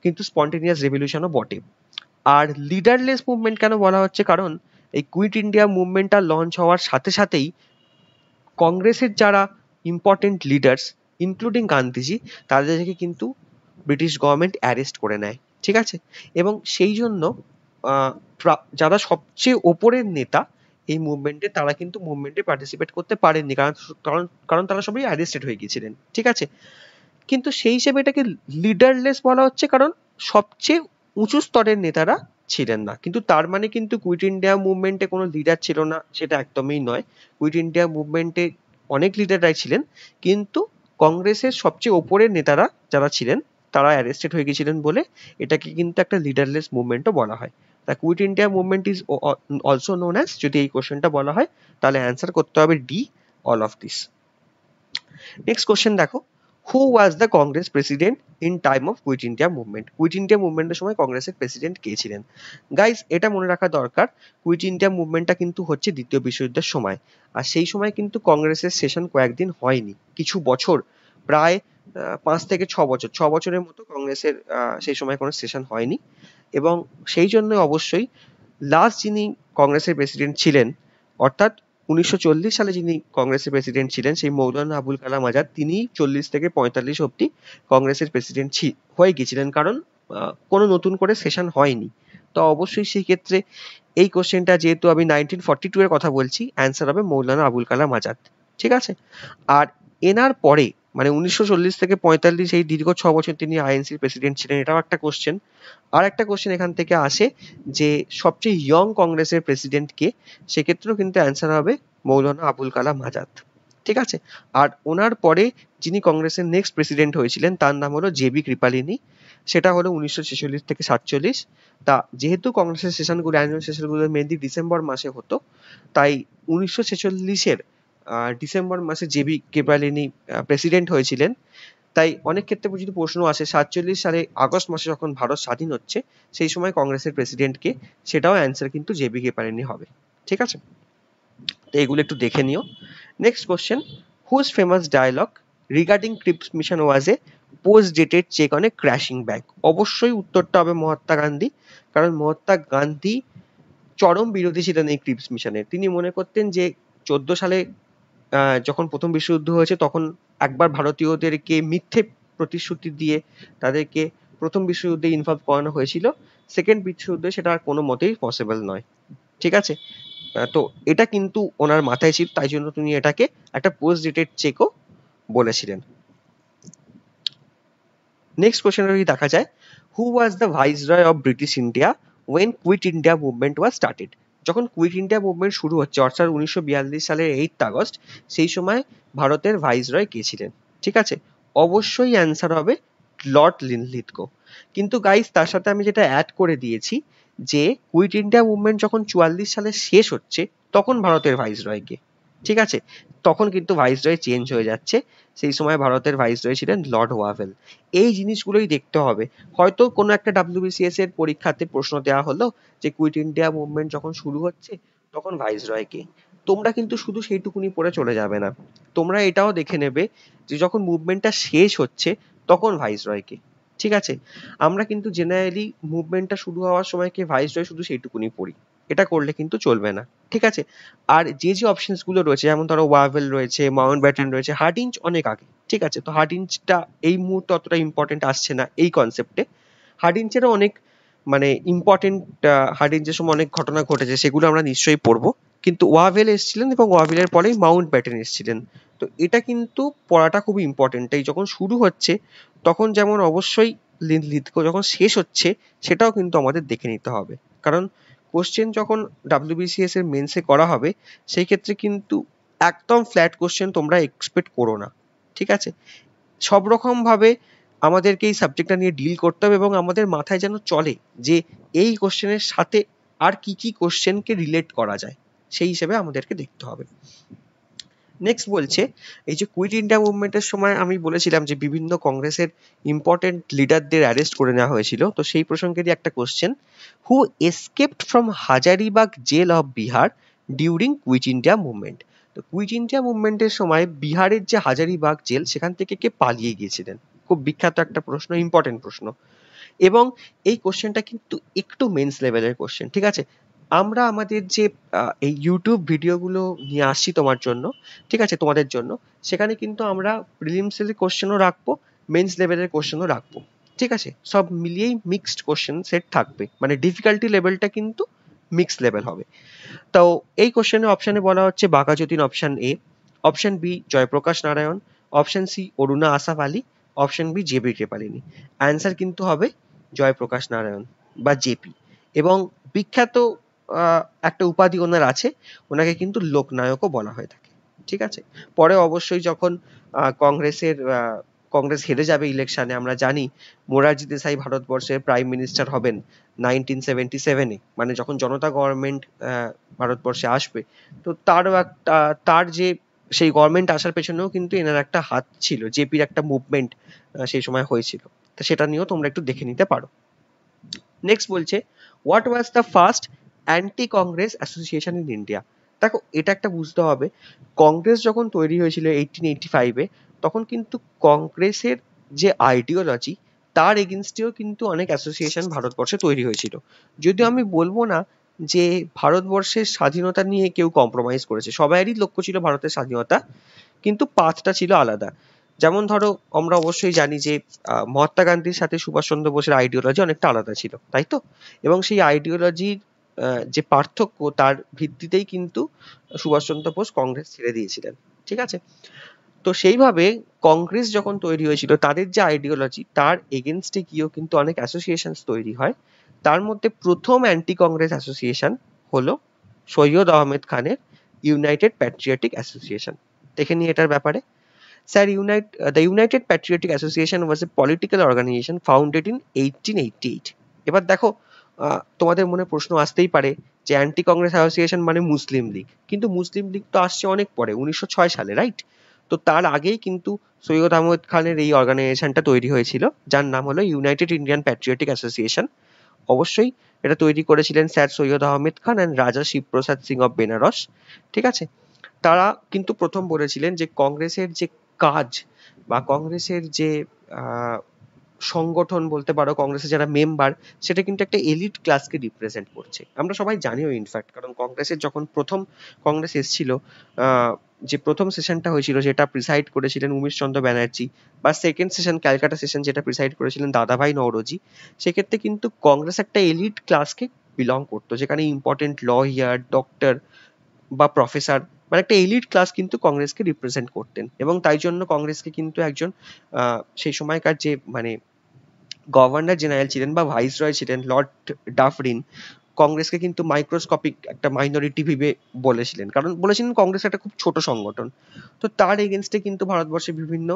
কিন্তু স্পন্টেনিয়াস রেভলিউশনও বটে আর লিডারলেস মুভমেন্ট কেন বলা হচ্ছে কারণ এই কুইট ইন্ডিয়া মুভমেন্টটা লঞ্চ হওয়ার সাথে সাথেই কংগ্রেসের যারা ইম্পর্টেন্ট লিডার্স ইনক্লুডিং গান্ধীজি তাদেরকে কিন্তু ব্রিটিশ গভর্নমেন্ট অ্যারেস্ট করে নেয় ঠিক আছে এবং সেই জন্য যারা সবচেয়ে ওপরের নেতা এই মুভমেন্টে তারা কিন্তু মুভমেন্টে পার্টিসিপেট করতে পারেননি কারণ কারণ কারণ তারা সবাই অ্যারেস্টেড হয়ে গিয়েছিলেন ঠিক আছে কিন্তু সেই হিসেবে এটাকে লিডারলেস বলা হচ্ছে কারণ সবচেয়ে উঁচু স্তরের নেতারা ছিলেন না কিন্তু তার মানে কিন্তু কুইট ইন্ডিয়া মুভমেন্টে কোনো লিডার ছিল না সেটা একদমই নয় কুইট ইন্ডিয়া মুভমেন্টে অনেক লিডাররাই ছিলেন কিন্তু কংগ্রেসের সবচেয়ে ওপরের নেতারা যারা ছিলেন তারা অ্যারেস্টেড হয়ে গেছিলেন বলে এটাকে কিন্তু একটা লিডারলেস মুভমেন্টও বলা হয় তা quit India movement is also known as যদি এই কোশ্চেনটা বলা হয় তাহলে অ্যান্সার করতে হবে D all of this next question দেখো who was the Congress president in time of quit India movement quit India মুভমেন্টের সময় কংগ্রেসের প্রেসিডেন্ট কে ছিলেন গাইজ এটা মনে রাখা দরকার কুইট ইন্ডিয়া মুভমেন্টটা কিন্তু হচ্ছে দ্বিতীয় বিশ্বযুদ্ধের সময় আর সেই সময় কিন্তু কংগ্রেসের সেশন কয়েকদিন হয়নি কিছু বছর প্রায় পাঁচ থেকে ছ বছর ছ বছরের মতো কংগ্রেসের সেই সময় কোনো সেশন হয়নি এবং সেই জন্য অবশ্যই লাস্ট যিনি কংগ্রেসের প্রেসিডেন্ট ছিলেন অর্থাৎ উনিশশো সালে যিনি কংগ্রেসের প্রেসিডেন্ট ছিলেন সেই মৌলানা আবুল কালাম আজাদ তিনি চল্লিশ থেকে পঁয়তাল্লিশ অব্দি কংগ্রেসের প্রেসিডেন্ট হয়ে গিয়েছিলেন কারণ কোনো নতুন করে সেশন হয়নি তো অবশ্যই সেই ক্ষেত্রে এই কোশ্চেনটা যেহেতু আমি নাইনটিন ফর্টি টু এর কথা বলছি অ্যান্সার হবে মৌলানা আবুল কালাম আজাদ ঠিক আছে আর এনার পরে মানে উনিশশো চল্লিশ থেকে পঁয়তাল্লিশ এই দীর্ঘ ছ বছর তিনি আইএনসির প্রেসিডেন্ট ছিলেন এটাও একটা কোশ্চেন আর একটা কোশ্চেন এখান থেকে আসে যে সবচেয়ে ইয়ং কংগ্রেসের প্রেসিডেন্ট কে সেক্ষেত্রেও কিন্তু অ্যান্সার হবে মৌলানা আবুল কালাম আজাদ ঠিক আছে আর ওনার পরে যিনি কংগ্রেসের নেক্সট প্রেসিডেন্ট হয়েছিলেন তার নাম হলো জেবি কৃপালিনী সেটা হলো উনিশশো ছেচল্লিশ থেকে সাতচল্লিশ তা যেহেতু কংগ্রেসের সেশনগুলো অ্যানুয়াল সেশনগুলো মেনলি ডিসেম্বর মাসে হতো তাই উনিশশো ছেচল্লিশের ডিসেম্বর মাসে জেবি কেপালিনি প্রেসিডেন্ট হয়েছিলেন তাই অনেক ক্ষেত্রে যদি প্রশ্ন আসে সাতচল্লিশ সালে আগস্ট মাসে যখন ভারত স্বাধীন হচ্ছে সেই সময় কংগ্রেসের প্রেসিডেন্টকে সেটাও অ্যান্সার কিন্তু জেবি কেপালিনি হবে ঠিক আছে তো এগুলো একটু দেখে নিও next question whose famous dialogue regarding Cripps mission was a post dated cheque on a crashing bank অবশ্যই উত্তরটা হবে মহাত্মা গান্ধী কারণ মহাত্মা গান্ধী চরম বিরোধী ছিলেন এই ক্রিপস মিশনের তিনি মনে করতেন যে চোদ্দ সালে যখন প্রথম বিশ্বযুদ্ধ হয়েছে তখন একবার ভারতীয়দেরকে মিথ্যে প্রতিশ্রুতি দিয়ে তাদেরকে প্রথম বিশ্বযুদ্ধে ইনভলভ করানো হয়েছিল সেকেন্ড বিশ্বযুদ্ধে সেটা আর কোনো মতেই পসিবল নয় ঠিক আছে তো এটা কিন্তু ওনার মাথায় ছিল তাই জন্য তিনি এটাকে একটা পোস্ট ডেটেড চেকও বলেছিলেন নেক্সট কোশ্চেন যদি দেখা যায় who was the viceroy of British India when quit India movement was started যখন কুইট ইন্ডিয়া মুভমেন্ট শুরু হচ্ছে অর্থাৎ উনিশশো সালের এইট আগস্ট সেই সময় ভারতের ভাইসরয় কে ছিলেন ঠিক আছে অবশ্যই অ্যান্সার হবে লর্ড লিনলিথকো কিন্তু গাইস তার সাথে আমি যেটা অ্যাড করে দিয়েছি যে কুইট ইন্ডিয়া মুভমেন্ট যখন চুয়াল্লিশ সালে শেষ হচ্ছে তখন ভারতের ভাইসরয় কে ঠিক আছে তখন কিন্তু ভাইসরয় চেঞ্জ হয়ে যাচ্ছে সেই সময় ভারতের ভাইসরয় ছিলেন লর্ড ওয়াভেল এই জিনিসগুলোই দেখতে হবে হয়তো কোনো একটা ডাব্লিউবিসিএস এর পরীক্ষাতে প্রশ্ন দেওয়া হলো যে কুইট ইন্ডিয়া মুভমেন্ট যখন শুরু হচ্ছে তখন ভাইসরয় কে তোমরা কিন্তু শুধু সেইটুকুনি পড়ে চলে যাবে না তোমরা এটাও দেখে নেবে যে যখন মুভমেন্টটা শেষ হচ্ছে তখন ভাইসরয় কে ঠিক আছে আমরা কিন্তু জেনারেলি মুভমেন্টটা শুরু হওয়ার সময়কে ভাইসরয় শুধু সেইটুকুনি পড়ি এটা করলে কিন্তু চলবে না ঠিক আছে আর যে যে গুলো রয়েছে যেমন ধরো ওয়াভেল রয়েছে মাউন্ট ব্যাটন রয়েছে হার্ট ইঞ্চ অনেক আগে ঠিক আছে তো হার্ট ইঞ্চটা এই মুহূর্তে অতটা ইম্পর্টেন্ট আসছে না এই কনসেপ্টে হার্ট ইঞ্চেরও অনেক মানে ইম্পর্টেন্ট হার্ট ইঞ্চের সময় অনেক ঘটনা ঘটেছে সেগুলো আমরা নিশ্চয়ই পড়বো কিন্তু ওয়াভেল এসেছিলেন এবং ওয়াভেলের পরেই মাউন্ট ব্যাটেন এসেছিলেন তো এটা কিন্তু পড়াটা খুবই ইম্পর্টেন্ট এই যখন শুরু হচ্ছে তখন যেমন অবশ্যই লিথকো যখন শেষ হচ্ছে সেটাও কিন্তু আমাদের দেখে নিতে হবে কারণ কোশ্চেন যখন ডাব্লিউবিসিএস এর মেন্সে করা হবে সেই ক্ষেত্রে কিন্তু একদম ফ্ল্যাট কোশ্চেন তোমরা এক্সপেক্ট করো না ঠিক আছে সব রকমভাবে আমাদেরকে এই সাবজেক্টটা নিয়ে ডিল করতে হবে এবং আমাদের মাথায় যেন চলে যে এই কোশ্চেনের সাথে আর কি কি কোশ্চেনকে রিলেট করা যায় সেই হিসেবে আমাদেরকে দেখতে হবে নেক্সট বলছে এই যে কুইট ইন্ডিয়া মুভমেন্টের সময় আমি বলেছিলাম যে বিভিন্ন কংগ্রেসের ইম্পর্টেন্ট লিডারদের অ্যারেস্ট করে নেওয়া হয়েছিল তো সেই প্রসঙ্গেরই একটা question who escaped from Hazaribagh jail of Bihar during quit India movement তো কুইট ইন্ডিয়া মুভমেন্টের সময় বিহারের যে হাজারিবাগ জেল সেখান থেকে কে পালিয়ে গিয়েছিলেন খুব বিখ্যাত একটা প্রশ্ন ইম্পর্টেন্ট প্রশ্ন এবং এই কোশ্চেনটা কিন্তু একটু মেন্স লেভেলের কোশ্চেন ঠিক আছে আমরা আমাদের যে এই ইউটিউব ভিডিওগুলো নিয়ে আসছি তোমার জন্য ঠিক আছে তোমাদের জন্য সেখানে কিন্তু আমরা প্রিলিমসের কোশ্চেনও রাখবো মেন্স লেভেলের কোশ্চেনও রাখবো ঠিক আছে সব মিলিয়েই মিক্সড কোশ্চেন সেট থাকবে মানে ডিফিকাল্টি লেভেলটা কিন্তু মিক্স লেভেল হবে তো এই কোশ্চেনের অপশানে বলা হচ্ছে Bagha Jatin option A option B Jayaprakash Narayan option C Aruna Asaf Ali option B JP Kripalani answer কিন্তু হবে জয়প্রকাশ নারায়ণ বা জেপি এবং বিখ্যাত একটা উপাধি ওনার আছে ওনাকে কিন্তু লোকনায়কও বলা হয়ে থাকে ঠিক আছে পরে অবশ্যই যখন কংগ্রেসের কংগ্রেস হেরে যাবে ইলেকশনে আমরা জানি মোরারজি দেশাই ভারতবর্ষের প্রাইম মিনিস্টার হবেন নাইনটিন সেভেন্টি সেভেনে মানে যখন জনতা গভর্নমেন্ট ভারতবর্ষে আসবে তো তারও একটা তার যে সেই গভর্নমেন্ট আসার পেছনেও কিন্তু এনার একটা হাত ছিল জেপির একটা মুভমেন্ট সেই সময় হয়েছিল তো সেটা নিয়েও তোমরা একটু দেখে নিতে পারো নেক্সট বলছে what was the first anti Congress association in India দেখো এটা একটা বুঝতে হবে কংগ্রেস যখন তৈরি হয়েছিল এইটিন এইটি ফাইভে তখন কিন্তু কংগ্রেসের যে আইডিওলজি তার এগেনস্টেও কিন্তু অনেক অ্যাসোসিয়েশন ভারতবর্ষে তৈরি হয়েছিল যদিও আমি বলবো না যে ভারতবর্ষের স্বাধীনতা নিয়ে কেউ কম্প্রোমাইজ করেছে সবাইয়েরই লক্ষ্য ছিল ভারতের স্বাধীনতা কিন্তু পাঁচটা ছিল আলাদা যেমন ধরো আমরা অবশ্যই জানি যে মহাত্মা গান্ধীর সাথে সুভাষচন্দ্র বোসের আইডিওলজি অনেকটা আলাদা ছিল তাই তো এবং সেই আইডিওলজির যে পার্থক্য তার ভিত্তিতেই কিন্তু সুভাষচন্দ্র বোস কংগ্রেস ছেড়ে দিয়েছিলেন ঠিক আছে তো সেইভাবে কংগ্রেস যখন তৈরি হয়েছিল তাদের যে আইডিওলজি তার এগেনস্টে গিয়েও কিন্তু অনেক অ্যাসোসিয়েশন তৈরি হয় তার মধ্যে প্রথম অ্যান্টি কংগ্রেস অ্যাসোসিয়েশন হলো সৈয়দ আহমেদ খানের ইউনাইটেড প্যাট্রিয়টিক অ্যাসোসিয়েশন দেখে নিই এটার ব্যাপারে sir unite the united patriotic association was a political organization founded in eighteen eighty eight এবার দেখো তোমাদের মনে প্রশ্ন আসতেই পারে যে অ্যান্টি কংগ্রেস অ্যাসোসিয়েশন মানে মুসলিম লীগ কিন্তু মুসলিম লীগ তো আসছে অনেক পরে উনিশশো সালে রাইট তো তার আগেই কিন্তু সৈয়দ আহমদ খানের এই অর্গানাইজেশনটা তৈরি হয়েছিল যার নাম হলো ইউনাইটেড ইন্ডিয়ান প্যাট্রিয়টিক অ্যাসোসিয়েশন অবশ্যই এটা তৈরি করেছিলেন Sir Syed Ahmed Khan and Raja Shivprasad Singh of Benaras ঠিক আছে তারা কিন্তু প্রথম বলেছিলেন যে কংগ্রেসের যে কাজ বা কংগ্রেসের যে সংগঠন বলতে পারো কংগ্রেসের যারা মেম্বার সেটা কিন্তু একটা এলিট ক্লাসকে রিপ্রেজেন্ট করছে আমরা সবাই জানিও ইনফ্যাক্ট কারণ কংগ্রেসের যখন প্রথম কংগ্রেস এসেছিল যে প্রথম সেশনটা হয়েছিল যেটা প্রিসাইড করেছিলেন উমেশ চন্দ্র ব্যানার্জি বা সেকেন্ড সেশন ক্যালকাটা সেশন যেটা প্রিসাইড করেছিলেন দাদাভাই নওরোজি সেক্ষেত্রে কিন্তু কংগ্রেস একটা এলিট ক্লাসকে বিলং করতো যেখানে ইম্পর্টেন্ট লয়ার ডক্টর বা প্রফেসর মানে একটা এলিট ক্লাস কিন্তু কংগ্রেসকে রিপ্রেজেন্ট করতেন এবং তাই জন্য কংগ্রেসকে কিন্তু একজন সেই সময়কার যে মানে গভর্নর জেনারেল ছিলেন বা ভাইস রয় ছিলেন লর্ড ডাফরিন কংগ্রেসকে কিন্তু মাইক্রোস্কোপিক একটা মাইনরিটি ভেবে বলেছিলেন কারণ বলেছিলেন কংগ্রেস একটা খুব ছোট সংগঠন তো তার এগেনস্টে কিন্তু ভারতবর্ষে বিভিন্ন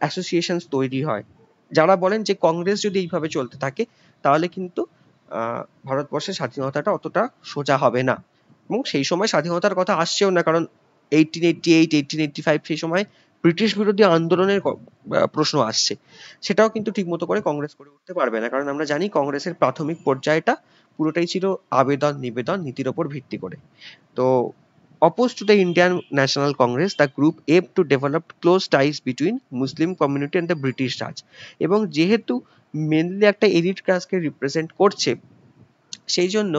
অ্যাসোসিয়েশন তৈরি হয় যারা বলেন যে কংগ্রেস যদি এইভাবে চলতে থাকে তাহলে কিন্তু ভারতবর্ষের স্বাধীনতাটা অতটা সোজা হবে না এবং সেই সময় স্বাধীনতার কথা আসছেও না কারণ eighteen eighty eight eighteen eighty five সেই সময় ব্রিটিশ বিরোধী আন্দোলনের প্রশ্ন আসছে সেটাও কিন্তু ঠিকমতো করে কংগ্রেস করে উঠতে পারবে না কারণ আমরা জানি কংগ্রেসের প্রাথমিক পর্যায়টা পুরোটাই ছিল আবেদন নিবেদন নীতির ওপর ভিত্তি করে তো oppose to the Indian National Congress the group এপ to develop close ties between Muslim community and the British Raj এবং যেহেতু মেনলি একটা এডিট ক্লাসকে রিপ্রেজেন্ট করছে সেই জন্য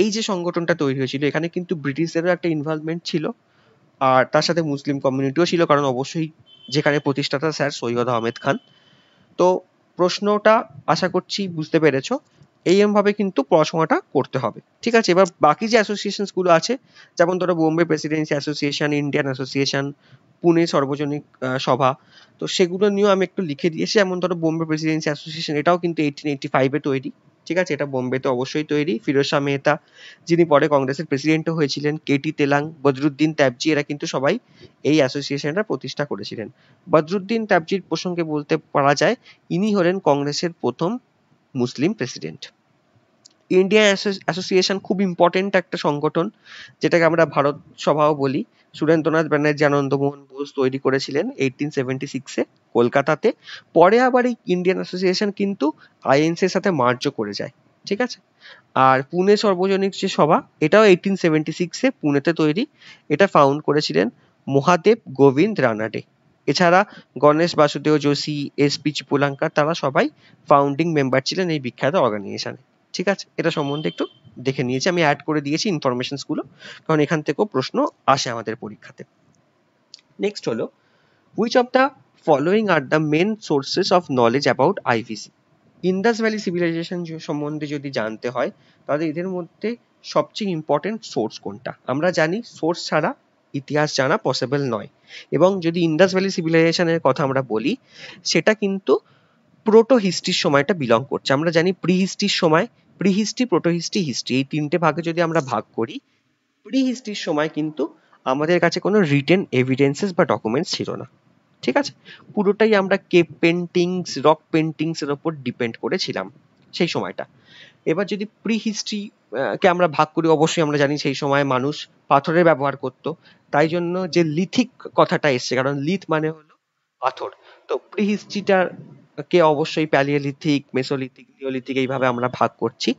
এই যে সংগঠনটা তৈরি হয়েছিল এখানে কিন্তু ব্রিটিশদেরও একটা ইনভলভমেন্ট ছিল আর তার সাথে মুসলিম কমিউনিটিও ছিল কারণ অবশ্যই যেখানে প্রতিষ্ঠাতা স্যার সৈয়দ আহমেদ খান তো প্রশ্নটা আশা করছি বুঝতে পেরেছো ভাবে কিন্তু পড়াশোনাটা করতে হবে ঠিক আছে এবার বাকি যে অ্যাসোসিয়েশনগুলো আছে যেমন ধরো Bombay presidency association Indian association Pune Sarvajanik Sabha তো সেগুলো নিয়েও আমি একটু লিখে দিয়েছি যেমন ধরো বোম্বে প্রেসিডেন্সি অ্যাসোসিয়েশন এটাও কিন্তু এইটিন এইটি ফাইভে তৈরি ঠিক আছে এটা বোম্বেতে অবশ্যই তৈরি ফিরোজ শাহ মেহতা যিনি পরে কংগ্রেসের প্রেসিডেন্টও হয়েছিলেন কেটি তেলাং বদরুদ্দিন ত্যাবজি এরা কিন্তু সবাই এই অ্যাসোসিয়েশনটা প্রতিষ্ঠা করেছিলেন বদরুদ্দিন ত্যাবজির প্রসঙ্গে বলতে পারা যায় ইনি হলেন কংগ্রেসের প্রথম মুসলিম প্রেসিডেন্ট ইন্ডিয়া অ্যাসোসিয়েশন খুব ইম্পর্টেন্ট একটা সংগঠন যেটাকে আমরা ভারত সভাও বলি সুরেন্দ্রনাথ ব্যানার্জি আনন্দমোহন বোস তৈরি করেছিলেন এইটিন সেভেন্টি সিক্সে কলকাতাতে পরে আবার এই ইন্ডিয়ান অ্যাসোসিয়েশন কিন্তু আইএনসির সাথে মার্জও করে যায় ঠিক আছে আর পুনে সর্বজনীন যে সভা এটাও এইটিন সেভেন্টি সিক্সে পুনেতে তৈরি এটা ফাউন্ড করেছিলেন মহাদেব গোবিন্দ রানাডে এছাড়া গণেশ বাসুদেব যোশী এস পি চিপুলাঙ্কার তারা সবাই ফাউন্ডিং মেম্বার ছিলেন এই বিখ্যাত অর্গানাইজেশনে ঠিক আছে এটা সম্বন্ধে একটু দেখে নিয়েছি আমি অ্যাড করে দিয়েছি ইনফরমেশনসগুলো কারণ এখান থেকেও প্রশ্ন আসে আমাদের পরীক্ষাতে নেক্সট হলো which of the following are the main sources of knowledge about IVC Indus valley civilization সম্বন্ধে যদি জানতে হয় তাহলে এদের মধ্যে সবচেয়ে ইম্পর্টেন্ট সোর্স কোনটা আমরা জানি সোর্স ছাড়া ইতিহাস জানা পসিবল নয় এবং যদি ইন্দাস ভ্যালি সিভিলাইজেশনের কথা আমরা বলি সেটা কিন্তু প্রোটো হিস্ট্রির সময়টা বিলং করছে আমরা জানি প্রি হিস্ট্রির সময় prehistory protohistory history এই তিনটে ভাগে যদি আমরা ভাগ করি প্রি হিস্ট্রির সময় কিন্তু আমাদের কাছে কোনো রিটেন এভিডেন্সেস বা ডকুমেন্টস ছিল না ঠিক আছে পুরোটাই আমরা কেপ পেন্টিংস রক পেন্টিংস এর ওপর ডিপেন্ড করেছিলাম সেই সময়টা এবার যদি প্রি হিস্ট্রি কে আমরা ভাগ করি অবশ্যই আমরা জানি সেই সময় মানুষ পাথরের ব্যবহার করত তাই জন্য যে লিথিক কথাটা এসছে কারণ লিথ মানে হলো পাথর তো প্রি হিস্ট্রিটার কে অবশ্যই প্যালিওলিথিক মেসোলিথিক নিওলিথিক এইভাবে আমরা ভাগ করছি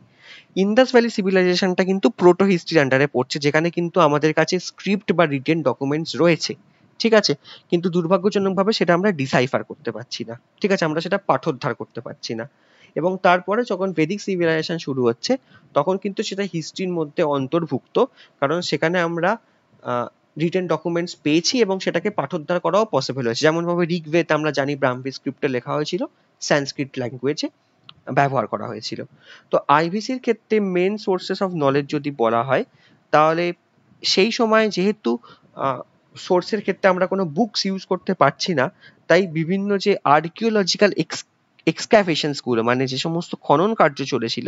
ইন্দাস ভ্যালি সিভিলাইজেশনটা কিন্তু প্রোটো হিস্ট্রির আন্ডারে পড়ছে যেখানে কিন্তু আমাদের কাছে স্ক্রিপ্ট বা রিটেন ডকুমেন্টস রয়েছে ঠিক আছে কিন্তু দুর্ভাগ্যজনকভাবে সেটা আমরা ডিসাইফার করতে পারছি না ঠিক আছে আমরা সেটা পাঠোদ্ধার করতে পারছি না এবং তারপরে যখন বেদিক সিভিলাইজেশন শুরু হচ্ছে তখন কিন্তু সেটা হিস্ট্রির মধ্যে অন্তর্ভুক্ত কারণ সেখানে আমরা রিটেন ডকুমেন্টস পেয়েছি এবং সেটাকে পাঠোদ্ধার করাও পসিবল হয়েছে যেমনভাবে ঋগ্বেদ আমরা জানি ব্রাহ্মী স্ক্রিপ্টে লেখা হয়েছিল সংস্কৃত ল্যাঙ্গুয়েজে ব্যবহার করা হয়েছিল তো আইভিসির ক্ষেত্রে মেন সোর্সেস অফ নলেজ যদি বলা হয় তাহলে সেই সময় যেহেতু সোর্সের ক্ষেত্রে আমরা কোনো বুকস ইউজ করতে পারছি না তাই বিভিন্ন যে আর্কিওলজিক্যাল এক্স এক্সক্যাভেশনসগুলো মানে যে সমস্ত খনন কার্য চলেছিল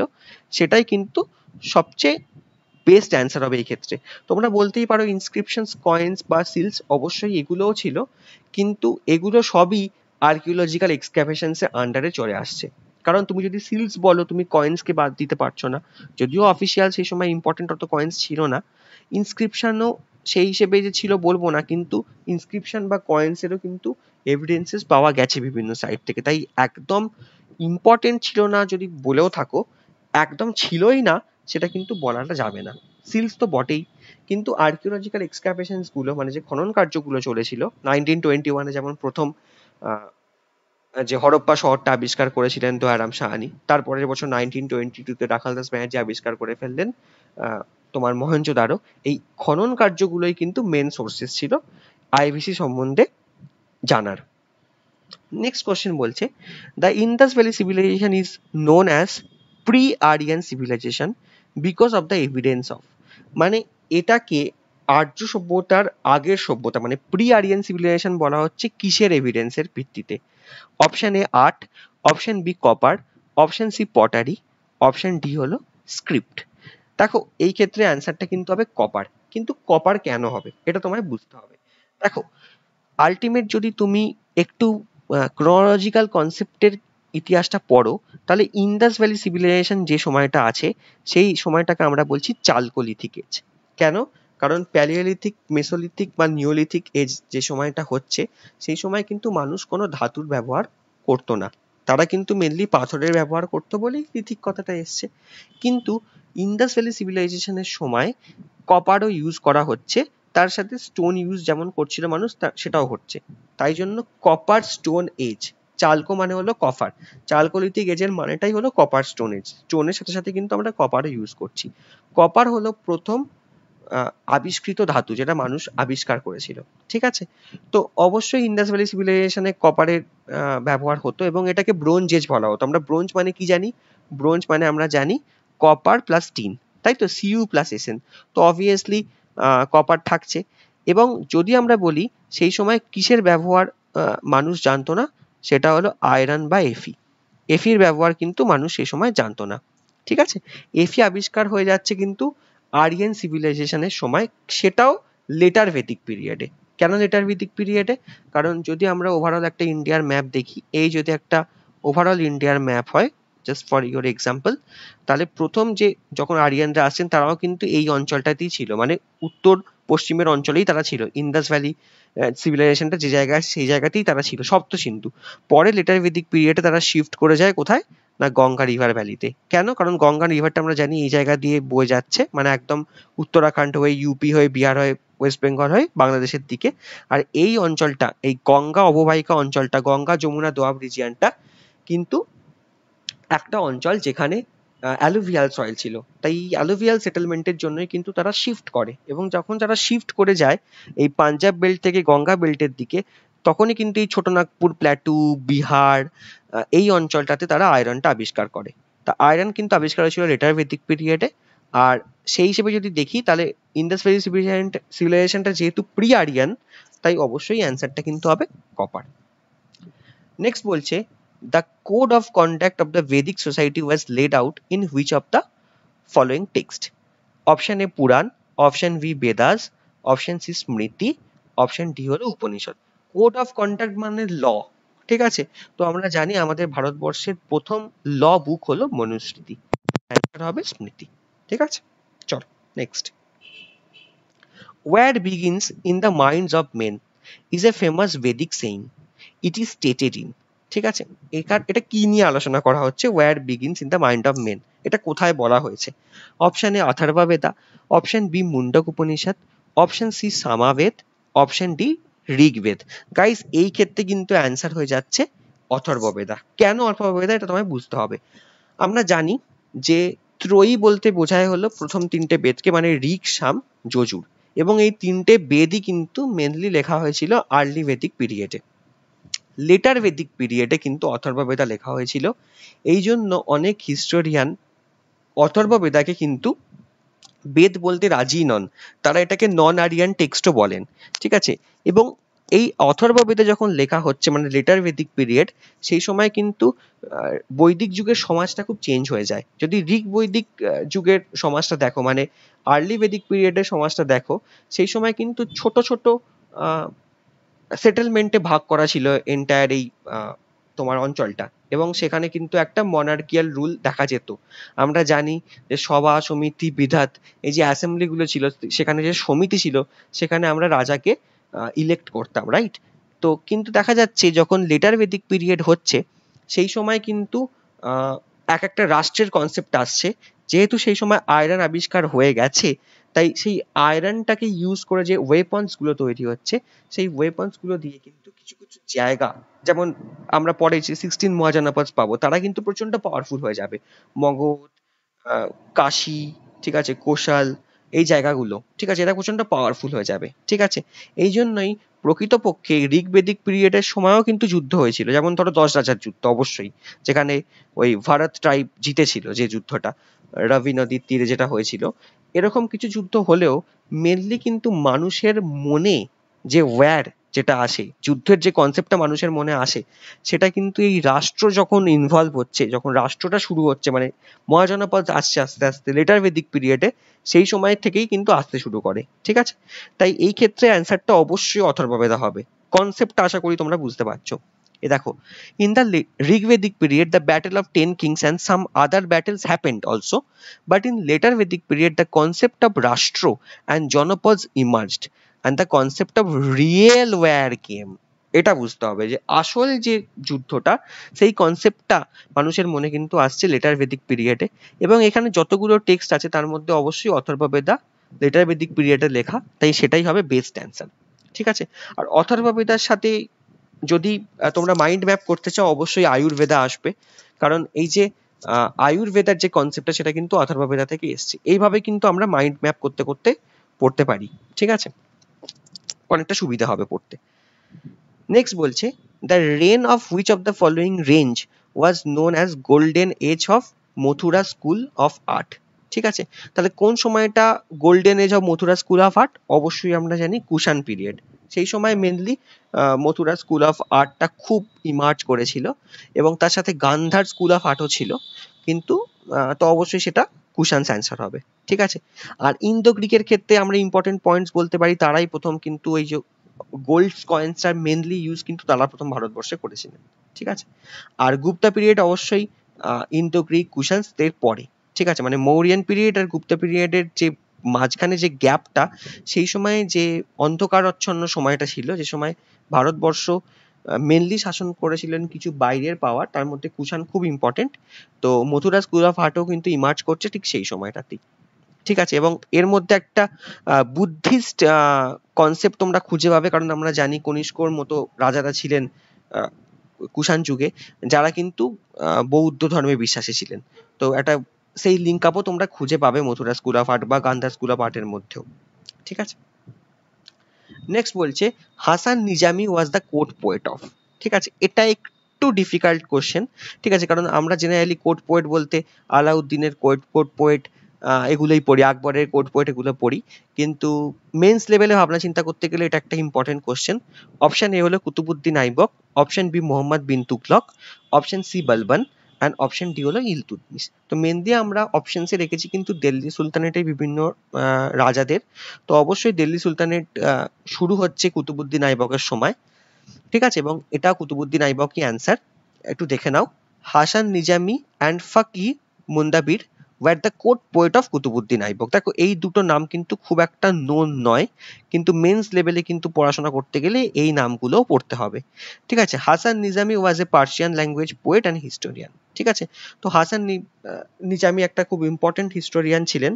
সেটাই কিন্তু সবচেয়ে বেস্ট অ্যান্সার হবে এই ক্ষেত্রে তোমরা বলতেই পারো ইনস্ক্রিপশনস কয়েন্স বা সিলস অবশ্যই এগুলোও ছিল কিন্তু এগুলো সবই আর্কিওলজিক্যাল এক্সক্যাভেশনসের আন্ডারে চলে আসছে কারণ তুমি যদি সিলস বলো তুমি কয়েন্সকে বাদ দিতে পারছো না যদিও অফিসিয়াল সেই সময় ইম্পর্টেন্ট অত কয়েন্স ছিল না ইনস্ক্রিপশনও সেই হিসেবে যে ছিল বলবো না কিন্তু ইনস্ক্রিপশন বা কয়েন্সেরও কিন্তু এভিডেন্সেস পাওয়া গেছে বিভিন্ন সাইট থেকে তাই একদম ইম্পর্টেন্ট ছিল না যদি বলেও থাকো একদম ছিলই না সেটা কিন্তু বলাটা যাবে না সিলস তো বটেই কিন্তু আর্কিওলজিক্যাল এক্সকাভেশনসগুলো মানে যে খনন কার্যগুলো চলেছিল নাইনটিন টোয়েন্টি ওয়ানে যেমন প্রথম যে হরপ্পা শহরটা আবিষ্কার করেছিলেন দয়ারাম সাহানি তারপরের বছর নাইনটিন টোয়েন্টি টুতে রাখাল দাস ব্যানার্জি আবিষ্কার করে ফেললেন তোমার মহেঞ্জোদারো এই খনন কার্যগুলোই কিন্তু মেন সোর্সেস ছিল আইভিসি সম্বন্ধে জানার নেক্সট কোশ্চেন বলছে the Indus valley civilization is known as pre Aryan civilization because of the evidence of মানে এটাকে আর্য সভ্যতার আগের সভ্যতা মানে প্রি আরিয়ান সিভিলাইজেশন বলা হচ্ছে কিসের এভিডেন্সের ভিত্তিতে option A art option B copper option C pottery option D হলো স্ক্রিপ্ট দেখো এই ক্ষেত্রে অ্যান্সারটা কিন্তু হবে কপার কিন্তু কপার কেন হবে এটা তোমায় বুঝতে হবে দেখো আলটিমেট যদি তুমি একটু ক্রোনোলজিক্যাল কনসেপ্টের ইতিহাসটা পড়ো তাহলে ইন্দাস ভ্যালি সিভিলাইজেশন যে সময়টা আছে সেই সময়টাকে আমরা বলছি চালকলি থিকেজ কেন কারণ প্যালিওলিথিক মেসোলিথিক বা নিওলিথিক এজ যে সময়টা হচ্ছে সেই সময় কিন্তু মানুষ কোনো ধাতুর ব্যবহার করতো না তারা কিন্তু মেনলি পাথরের ব্যবহার করতো বলেই লিথিক কথাটা এসছে কিন্তু ইন্ডাস ভ্যালি সিভিলাইজেশনের সময় কপারও ইউজ করা হচ্ছে তার সাথে স্টোন ইউজ যেমন করছিল মানুষ সেটাও হচ্ছে তাই জন্য কপার স্টোন এজ চালকো মানে হলো কপার চালকোলিথিক এজের মানেটাই হলো কপার স্টোন এজ স্টোনের সাথে সাথে কিন্তু আমরা কপারও ইউজ করছি কপার হলো প্রথম আবিষ্কৃত ধাতু যেটা মানুষ আবিষ্কার করেছিল ঠিক আছে তো অবশ্যই ইন্ডাস ভ্যালি সিভিলাইজেশনে কপারের ব্যবহার হতো এবং এটাকে ব্রোঞ্জ এজ বলা হতো আমরা ব্রোঞ্জ মানে কি জানি ব্রোঞ্জ মানে আমরা জানি কপার প্লাস টিন তাই তো সিইউ প্লাস এসএন তো অবভিয়াসলি কপার থাকছে এবং যদি আমরা বলি সেই সময় কিসের ব্যবহার মানুষ জানতো না সেটা হলো আয়রন বা এফি এফির ব্যবহার কিন্তু মানুষ সেই সময় জানতো না ঠিক আছে এফি আবিষ্কার হয়ে যাচ্ছে কিন্তু আরিয়ান সিভিলাইজেশনের সময় সেটাও লেটার ভেদিক পিরিয়ডে কেন লেটার ভেদিক পিরিয়ডে কারণ যদি আমরা ওভারঅল একটা ইন্ডিয়ার ম্যাপ দেখি এই যদি একটা ওভারঅল ইন্ডিয়ার ম্যাপ হয় জাস্ট ফর ইউর এক্সাম্পল তাহলে প্রথম যে যখন আরিয়ানরা আসছেন তারাও কিন্তু এই অঞ্চলটাতেই ছিল মানে উত্তর পশ্চিমের অঞ্চলেই তারা ছিল ইন্দাস ভ্যালি সিভিলাইজেশনটা যে জায়গায় সেই জায়গাতেই তারা ছিল সপ্ত সিন্ধু পরে লেটার ভেদিক পিরিয়ডে তারা শিফট করে যায় কোথায় না গঙ্গা রিভার ভ্যালিতে কেন কারণ গঙ্গা রিভারটা আমরা জানি এই জায়গা দিয়ে বয়ে যাচ্ছে মানে একদম উত্তরাখণ্ড হয়ে ইউপি হয়ে বিহার হয়ে ওয়েস্ট বেঙ্গল হয়ে বাংলাদেশের দিকে আর এই অঞ্চলটা এই গঙ্গা অববাহিকা অঞ্চলটা গঙ্গা যমুনা দোয়াব রিজিয়ানটা কিন্তু একটা অঞ্চল যেখানে অ্যালুভিয়াল সয়েল ছিল তাই এই অ্যালুভিয়াল সেটেলমেন্টের জন্যই কিন্তু তারা শিফট করে এবং যখন তারা শিফট করে যায় এই পাঞ্জাব বেল্ট থেকে গঙ্গা বেল্টের দিকে তখনই কিন্তু এই ছোটনাগপুর প্ল্যাটু বিহার এই অঞ্চলটাতে তারা আয়রনটা আবিষ্কার করে তা আয়রন কিন্তু আবিষ্কার হয়েছিল লেটার ভেদিক পিরিয়ডে আর সেই হিসেবে যদি দেখি তাহলে ইন্ডাস ভ্যালি সিভিলাইজেশনটা যেহেতু প্রি আরিয়ান তাই অবশ্যই অ্যান্সারটা কিন্তু হবে কপার নেক্সট বলছে the code of conduct of the Vedic society was laid out in which of the following text option A Purana option B Vedas option C Smriti option D হলো উপনিষদ কোড অফ কন্ডাক্ট মানে ল ঠিক আছে তো আমরা জানি আমাদের ভারতবর্ষের প্রথম ল বুক হলো মনুস্মৃতি অ্যান্সার হবে স্মৃতি ঠিক আছে চলো next war begins in the minds of men is a famous Vedic saying it is stated in ঠিক আছে এখান এটা কি নিয়ে আলোচনা করা হচ্ছে war begins in the mind of men এটা কোথায় বলা হয়েছে option A Atharva Veda option B Mundaka Upanishad option C Samaveda option D Rigveda guys এই ক্ষেত্রে কিন্তু অ্যান্সার হয়ে যাচ্ছে অথর্ববেদা কেন অথর্ববেদা এটা তোমায় বুঝতে হবে আমরা জানি যে ত্রয়ী বলতে বোঝায় হলো প্রথম তিনটে বেদকে মানে ঋগ সাম যজুর এবং এই তিনটে বেদই কিন্তু মেনলি লেখা হয়েছিল আর্লি বেদিক পিরিয়ডে লেটার বেদিক পিরিয়ডে কিন্তু অথর্ববেদা লেখা হয়েছিল এই জন্য অনেক হিস্টোরিয়ান অথর্ববেদাকে কিন্তু বেদ বলতে রাজি নন তারা এটাকে নন আরিয়ান টেক্সটও বলেন ঠিক আছে এবং এই অথর্ব বেদে যখন লেখা হচ্ছে মানে লেটার বেদিক পিরিয়ড সেই সময় কিন্তু বৈদিক যুগের সমাজটা খুব চেঞ্জ হয়ে যায় যদি ঋক বৈদিক যুগের সমাজটা দেখো মানে আর্লি বেদিক পিরিয়ডের সমাজটা দেখো সেই সময় কিন্তু ছোট ছোট সেটেলমেন্টে ভাগ করা ছিল এন্টায়ার এই তোমার অঞ্চলটা এবং সেখানে কিন্তু একটা মনার্কিয়াল রুল দেখা যেত আমরা জানি যে সভা সমিতি বিধাত এই যে অ্যাসেম্বলিগুলো ছিল সেখানে যে সমিতি ছিল সেখানে আমরা রাজাকে ইলেক্ট করতাম রাইট তো কিন্তু দেখা যাচ্ছে যখন লেটার বেদিক পিরিয়ড হচ্ছে সেই সময় কিন্তু এক একটা রাষ্ট্রের কনসেপ্ট আসছে যেহেতু সেই সময় আয়রন আবিষ্কার হয়ে গেছে তাই সেই আয়রনটাকে ইউজ করে যে ওয়েপন্সগুলো তৈরি হচ্ছে সেই ওয়েপন্সগুলো দিয়ে কিন্তু কিছু কিছু জায়গা যেমন আমরা পরে যে সিক্সটিন মহাজানাপাস পাবো তারা কিন্তু প্রচন্ড পাওয়ারফুল হয়ে যাবে মগধ কাশি ঠিক আছে কোশাল এই জায়গাগুলো ঠিক আছে এটা প্রচন্ড পাওয়ারফুল হয়ে যাবে ঠিক আছে এই জন্যই প্রকৃতপক্ষে ঋগবেদিক পিরিয়ডের সময়ও কিন্তু যুদ্ধ হয়েছিল যেমন ধরো দশ রাজার যুদ্ধ অবশ্যই যেখানে ওই ভারত ট্রাইব জিতেছিল যে যুদ্ধটা রবি নদীর তীরে যেটা হয়েছিল এরকম কিছু যুদ্ধ হলেও মেনলি কিন্তু মানুষের মনে যে ওয়্যার যেটা আসে যুদ্ধের যে কনসেপ্টটা মানুষের মনে আসে সেটা কিন্তু এই রাষ্ট্র যখন ইনভলভ হচ্ছে যখন রাষ্ট্রটা শুরু হচ্ছে মানে মহাজনপদ আসছে আস্তে আস্তে লেটার বেদিক পিরিয়ডে সেই সময় থেকেই কিন্তু আসতে শুরু করে ঠিক আছে তাই এই ক্ষেত্রে অ্যান্সারটা অবশ্যই অথর্ববেদা হবে কনসেপ্টটা আশা করি তোমরা বুঝতে পারছো এ দেখো in the Rigvedic period the battle of ten kings and some other battles happened also but in later Vedic period the concept of rashtra and janapada emerged and the concept of real war game এটা বুঝতে হবে যে আসল যে যুদ্ধটা সেই কনসেপ্টটা মানুষের মনে কিন্তু আসছে লেটার বেদিক পিরিয়ডে এবং এখানে যতগুলো টেক্সট আছে তার মধ্যে অবশ্যই অথর্ববেদা লেটার বেদিক পিরিয়ডে লেখা তাই সেটাই হবে বেস্ট অ্যান্সার ঠিক আছে আর অথর্ববেদার সাথে যদি তোমরা মাইন্ড ম্যাপ করতে চাও অবশ্যই আয়ুর্বেদা আসবে কারণ এই যে আয়ুর্বেদার যে কনসেপ্টটা সেটা কিন্তু অথর্ববেদা থেকে এসছে এইভাবে কিন্তু আমরা মাইন্ড ম্যাপ করতে করতে পড়তে পারি ঠিক আছে অনেকটা সুবিধা হবে পড়তে নেক্সট বলছে the reign of which of the following range was known as golden age of Mathura school of art ঠিক আছে তাহলে কোন সময়টা golden age of Mathura school of art অবশ্যই আমরা জানি কুষাণ পিরিয়ড সেই সময় মেনলি মথুরা স্কুল অফ আর্টটা খুব ইমার্জ করেছিল এবং তার সাথে গান্ধার স্কুল অফ আর্টও ছিল কিন্তু তো অবশ্যই সেটা কুশানস অ্যান্সার হবে ঠিক আছে আর ইন্দো গ্রিকের ক্ষেত্রে আমরা ইম্পর্টেন্ট পয়েন্টস বলতে পারি তারাই প্রথম কিন্তু ওই যে গোল্ড কয়েন্সটার মেনলি ইউজ কিন্তু তারা প্রথম ভারতবর্ষে করেছিলেন ঠিক আছে আর গুপ্তা পিরিয়ড অবশ্যই ইন্দো গ্রিক কুশানসদের পরে ঠিক আছে মানে মৌরিয়ান পিরিয়ড আর গুপ্তা পিরিয়ডের যে মাঝখানে যে গ্যাপটা সেই সময়ে যে অন্ধকারচ্ছন্ন সময়টা ছিল যে সময় ভারতবর্ষ মেনলি শাসন করেছিলেন কিছু বাইরের পাওয়ার তার মধ্যে কুষাণ খুব ইম্পর্টেন্ট তো মথুরা স্কুল অফ আর্টও কিন্তু ইমার্জ করছে ঠিক সেই সময়টাতেই ঠিক আছে এবং এর মধ্যে একটা বুদ্ধিস্ট কনসেপ্ট তোমরা খুঁজে পাবে কারণ আমরা জানি কনিষ্কর মতো রাজারা ছিলেন কুষাণ যুগে যারা কিন্তু বৌদ্ধ ধর্মে বিশ্বাসী ছিলেন তো একটা সেই লিঙ্ক আপও তোমরা খুঁজে পাবে মথুরা স্কুল অফ আর্ট বা গান্ধা স্কুল অফ আর্টের মধ্যেও ঠিক আছে নেক্সট বলছে Hasan Nizami was the court poet of ঠিক আছে এটা একটু ডিফিকাল্ট কোশ্চেন ঠিক আছে কারণ আমরা জেনারেলি কোর্ট পোয়েট বলতে আলাউদ্দিনের কোর্ট কোর্ট পোয়েট এগুলোই পড়ি আকবরের কোর্ট পোয়েট এগুলো পড়ি কিন্তু মেন্স লেভেলে ভাবনা চিন্তা করতে গেলে এটা একটা ইম্পর্টেন্ট কোশ্চেন অপশন এ হলো Qutbuddin Aibak option B Mohammad bin Tughlaq option C Balban and option D হলো ইলতুতমিস তো মেনলি আমরা অপশনসে রেখেছি কিন্তু দিল্লি সুলতানেটের বিভিন্ন রাজাদের তো অবশ্যই দিল্লি সুলতানেট শুরু হচ্ছে কুতুবুদ্দিন আইবকের সময় ঠিক আছে এবং এটা কুতুবুদ্দিন আইবকই অ্যান্সার একটু দেখে নাও Hasan Nizami and Fakhr Mudabbir were the court poet of Qutbuddin Aibak দেখো এই দুটো নাম কিন্তু খুব একটা নোন নয় কিন্তু মেন্স লেভেলে কিন্তু পড়াশোনা করতে গেলে এই নামগুলোও পড়তে হবে ঠিক আছে Hasan Nizami was a Persian language poet and historian ঠিক আছে তো হাসান নিজামি একটা খুব ইম্পর্টেন্ট হিস্টোরিয়ান ছিলেন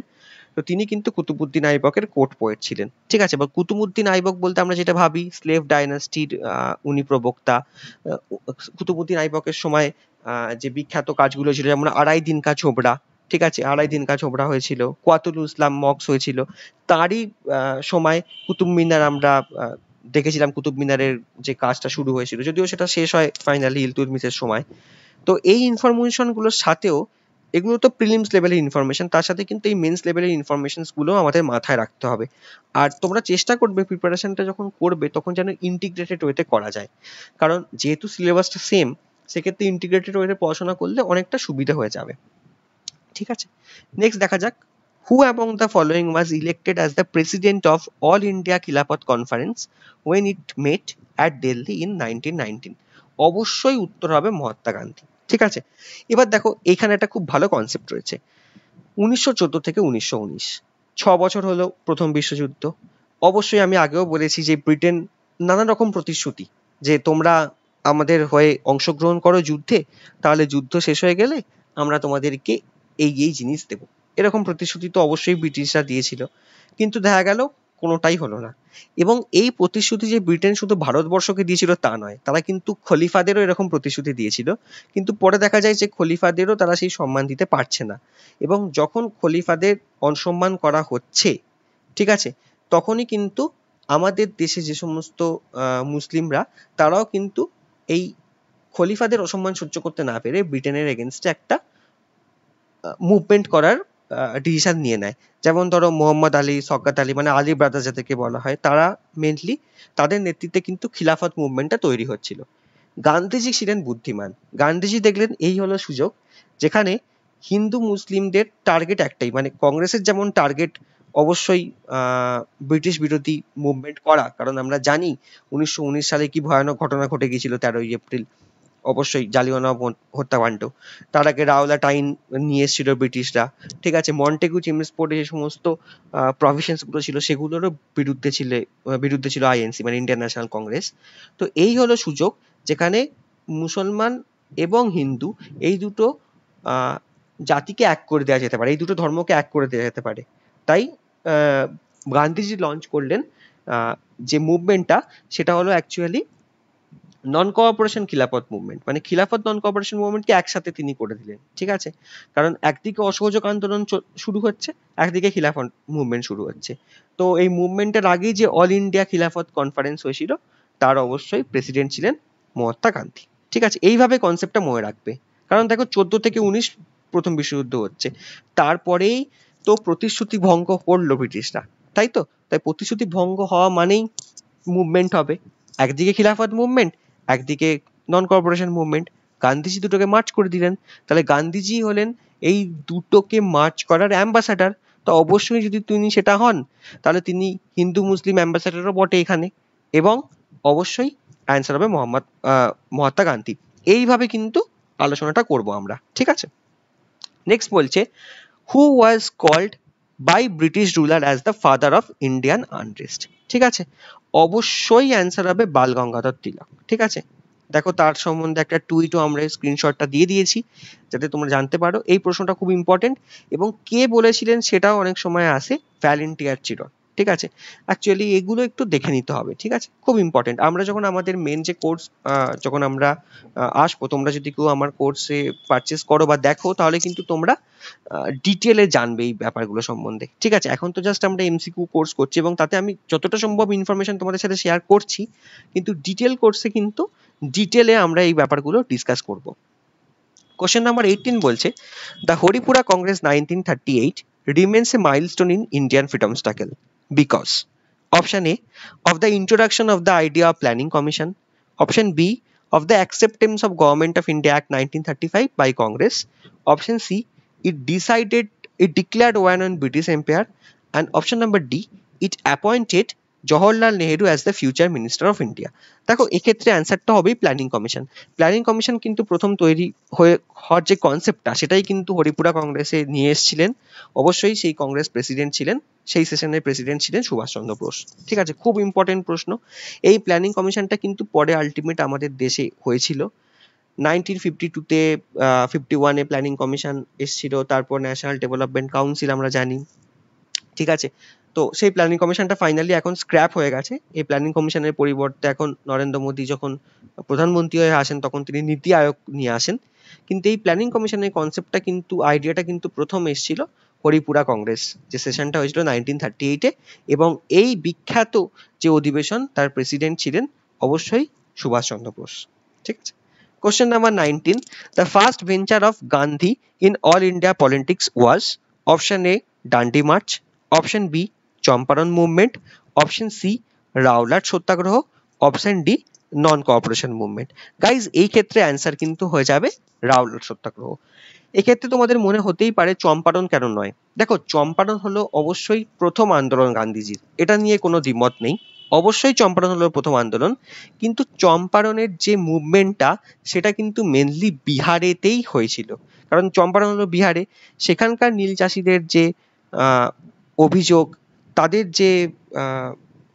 তো তিনি কিন্তু কুতুবুদ্দিন আইবকের কোর্ট পোয়েট ছিলেন ঠিক আছে বা কুতুবুদ্দিন আইবক বলতে আমরা যেটা ভাবি স্লেভ ডাইনাস্টির উনি প্রবক্তা কুতুবুদ্দিন আইবকের সময় যে বিখ্যাত কাজগুলো ছিল যেমন আড়াই দিন কা ছোবড়া ঠিক আছে আড়াই দিন কাজ ঝোবড়া হয়েছিল কুয়াতুল ইসলাম মক্স হয়েছিল তারই সময় কুতুব মিনার আমরা দেখেছিলাম কুতুব মিনারের যে কাজটা শুরু হয়েছিল যদিও সেটা শেষ হয় ফাইনালি ইলতুতমিশের সময় তো এই ইনফরমেশনগুলোর সাথেও এগুলো তো প্রিলিমস লেভেলের ইনফরমেশন তার সাথে কিন্তু এই মেন্স লেভেলের ইনফরমেশনসগুলো আমাদের মাথায় রাখতে হবে আর তোমরা চেষ্টা করবে প্রিপারেশনটা যখন করবে তখন যেন ইন্টিগ্রেটেড ওয়েতে করা যায় কারণ যেহেতু সিলেবাসটা সেম সেক্ষেত্রে ইন্টিগ্রেটেড ওয়েতে পড়াশোনা করলে অনেকটা সুবিধা হয়ে যাবে ঠিক আছে নেক্সট দেখা যাক who among the following was elected as the president of all India Khilafat conference when it met at Delhi in nineteen nineteen অবশ্যই উত্তর হবে মহাত্মা গান্ধী ঠিক আছে এবার দেখো এখানে একটা খুব ভালো কনসেপ্ট রয়েছে উনিশশো থেকে উনিশশো ছ বছর হলো প্রথম বিশ্বযুদ্ধ অবশ্যই আমি আগেও বলেছি যে ব্রিটেন নানা রকম প্রতিশ্রুতি যে তোমরা আমাদের হয়ে অংশগ্রহণ করো যুদ্ধে তাহলে যুদ্ধ শেষ হয়ে গেলে আমরা তোমাদেরকে এই এই জিনিস দেব এরকম প্রতিশ্রুতি তো অবশ্যই ব্রিটিশরা দিয়েছিল কিন্তু দেখা গেল কোনোটাই হলো না এবং এই প্রতিশ্রুতি যে ব্রিটেন শুধু ভারতবর্ষকে দিয়েছিল তা নয় তারা কিন্তু খলিফাদেরও এরকম প্রতিশ্রুতি দিয়েছিল কিন্তু পরে দেখা যায় যে খলিফাদেরও তারা সেই সম্মান দিতে পারছে না এবং যখন খলিফাদের অনসম্মান করা হচ্ছে ঠিক আছে তখনই কিন্তু আমাদের দেশে যে সমস্ত মুসলিমরা তারাও কিন্তু এই খলিফাদের অসম্মান সহ্য করতে না পেরে ব্রিটেনের এগেনস্টে একটা মুভমেন্ট করার ডিসিশন নিয়ে নেয় যেমন ধরো মোহাম্মদ আলী সকাত আলী মানে আলী ব্রাদার্স যাদেরকে বলা হয় তারা মেনলি তাদের নেতৃত্বে কিন্তু খিলাফত মুভমেন্টটা তৈরি হচ্ছিল গান্ধীজি ছিলেন বুদ্ধিমান গান্ধীজি দেখলেন এই হলো সুযোগ যেখানে হিন্দু মুসলিমদের টার্গেট একটাই মানে কংগ্রেসের যেমন টার্গেট অবশ্যই ব্রিটিশ বিরোধী মুভমেন্ট করা কারণ আমরা জানি উনিশশো সালে কি ভয়ানক ঘটনা ঘটে গিয়েছিল তেরোই এপ্রিল অবশ্যই জালিওনা হত্যাকাণ্ড তার আগে রাওলা টাইন নিয়ে এসেছিল ব্রিটিশরা ঠিক আছে মন্টেগু জেমস পোর্টে যে সমস্ত প্রভিশনসগুলো ছিল সেগুলোরও বিরুদ্ধে ছিল বিরুদ্ধে ছিল আইএনসি মানে ইন্ডিয়ান ন্যাশনাল কংগ্রেস তো এই হলো সুযোগ যেখানে মুসলমান এবং হিন্দু এই দুটো জাতিকে এক করে দেওয়া যেতে পারে এই দুটো ধর্মকে এক করে দেওয়া যেতে পারে তাই গান্ধীজি লঞ্চ করলেন যে মুভমেন্টটা সেটা হলো actually non cooperation Khilafat movement মানে খিলাফত নন কোঅপারেশন মুভমেন্টকে একসাথে তিনি করে দিলেন ঠিক আছে কারণ একদিকে অসহযোগ আন্দোলন শুরু হচ্ছে একদিকে খিলাফত মুভমেন্ট শুরু হচ্ছে তো এই মুভমেন্টের আগেই যে অল ইন্ডিয়া খিলাফত কনফারেন্স হয়েছিল তার অবশ্যই প্রেসিডেন্ট ছিলেন মহাত্মা গান্ধী ঠিক আছে এইভাবে কনসেপ্টটা মনে রাখবে কারণ দেখো চোদ্দ থেকে উনিশ প্রথম বিশ্বযুদ্ধ হচ্ছে তারপরেই তো প্রতিশ্রুতি ভঙ্গ করলো ব্রিটিশরা তাই তো তাই প্রতিশ্রুতি ভঙ্গ হওয়া মানেই মুভমেন্ট হবে একদিকে খিলাফত মুভমেন্ট একদিকে নন কর্পোরেশন মুভমেন্ট গান্ধীজি দুটোকে মার্চ করে দিলেন তাহলে গান্ধীজি হলেন এই দুটোকে মার্চ করার অ্যাম্বাসাডার তো অবশ্যই যদি তিনি সেটা হন তাহলে তিনি হিন্দু মুসলিম অ্যাম্বাসাডারও বটে এখানে এবং অবশ্যই অ্যান্সার হবে মোহাম্মদ মহাত্মা গান্ধী এইভাবে কিন্তু আলোচনাটা করব আমরা ঠিক আছে নেক্সট বলছে who was called by British ruler as the father of Indian unrest ঠিক আছে অবশ্যই অ্যান্সার হবে বাল গঙ্গাধর তিলক ঠিক আছে দেখো তার সম্বন্ধে একটা টুইটও আমরা স্ক্রিনশটটা দিয়ে দিয়েছি যাতে তোমরা জানতে পারো এই প্রশ্নটা খুব ইম্পর্টেন্ট এবং কে বলেছিলেন সেটাও অনেক সময় আসে ভ্যালেন্টিয়ার চিরন ঠিক আছে অ্যাকচুয়ালি এগুলো একটু দেখে নিতে হবে ঠিক আছে খুব ইম্পর্টেন্ট আমরা যখন আমাদের মেন যে কোর্স যখন আমরা আসবো তোমরা যদি কেউ আমার কোর্সে পারচেস করো বা দেখো তাহলে কিন্তু তোমরা ডিটেলে জানবে এই ব্যাপারগুলো সম্বন্ধে ঠিক আছে এখন তো জাস্ট আমরা এমসিকিউ কোর্স করছি এবং তাতে আমি যতটা সম্ভব ইনফরমেশন তোমাদের সাথে শেয়ার করছি কিন্তু ডিটেল কোর্সে কিন্তু ডিটেলে আমরা এই ব্যাপারগুলো ডিসকাস করব কোশ্চেন নাম্বার এইটিন বলছে the Haripura Congress nineteen thirty eight remains a milestone in Indian freedom struggle. because option A of the introduction of the idea of planning commission option B of the acceptance of government of India Act 1935 by Congress option C it decided it declared one on British Empire and option number D it appointed Jawaharlal Nehru as the future minister of India দেখো এক্ষেত্রে অ্যান্সারটা হবেই প্ল্যানিং কমিশন প্ল্যানিং কমিশন কিন্তু প্রথম তৈরি হয়ে হওয়ার যে কনসেপ্টটা সেটাই কিন্তু হরিপুরা কংগ্রেসে নিয়ে এসেছিলেন অবশ্যই সেই কংগ্রেস প্রেসিডেন্ট ছিলেন সেই সেশনের প্রেসিডেন্ট ছিলেন সুভাষচন্দ্র বোস ঠিক আছে খুব ইম্পর্টেন্ট প্রশ্ন এই প্ল্যানিং কমিশনটা কিন্তু পরে আলটিমেট আমাদের দেশে হয়েছিল নাইনটিন ফিফটি টুতে ফিফটি ওয়ানে প্ল্যানিং কমিশন এসেছিল তারপর ন্যাশনাল ডেভেলপমেন্ট কাউন্সিল আমরা জানি ঠিক আছে তো সেই প্ল্যানিং কমিশনটা ফাইনালি এখন স্ক্র্যাপ হয়ে গেছে এই প্ল্যানিং কমিশনের পরিবর্তে এখন নরেন্দ্র মোদী যখন প্রধানমন্ত্রী হয়ে আসেন তখন তিনি নীতি আয়োগ নিয়ে আসেন কিন্তু এই প্ল্যানিং কমিশনের কনসেপ্টটা কিন্তু আইডিয়াটা কিন্তু প্রথম এসেছিল হরিপুরা কংগ্রেস যে সেশনটা হয়েছিল নাইনটিন থার্টি এইটে এবং এই বিখ্যাত যে অধিবেশন তার প্রেসিডেন্ট ছিলেন অবশ্যই সুভাষচন্দ্র বোস ঠিক আছে question number nineteen the first venture of Gandhi in all India politics was option A Dandi march option B Champaran movement option C Rowlatt satyagraha option D non cooperation movement guys এই ক্ষেত্রে অ্যান্সার কিন্তু হয়ে যাবে রাওলাট সত্যাগ্রহ এক্ষেত্রে তোমাদের মনে হতেই পারে চম্পারণ কেন নয় দেখো চম্পারণ হলো অবশ্যই প্রথম আন্দোলন গান্ধীজির এটা নিয়ে কোনো দ্বিমত নেই অবশ্যই চম্পারণ হলো প্রথম আন্দোলন কিন্তু চম্পারণের যে মুভমেন্টটা সেটা কিন্তু মেনলি বিহারেতেই হয়েছিল কারণ চম্পারণ হলো বিহারে সেখানকার নীল চাষিদের যে অভিযোগ তাদের যে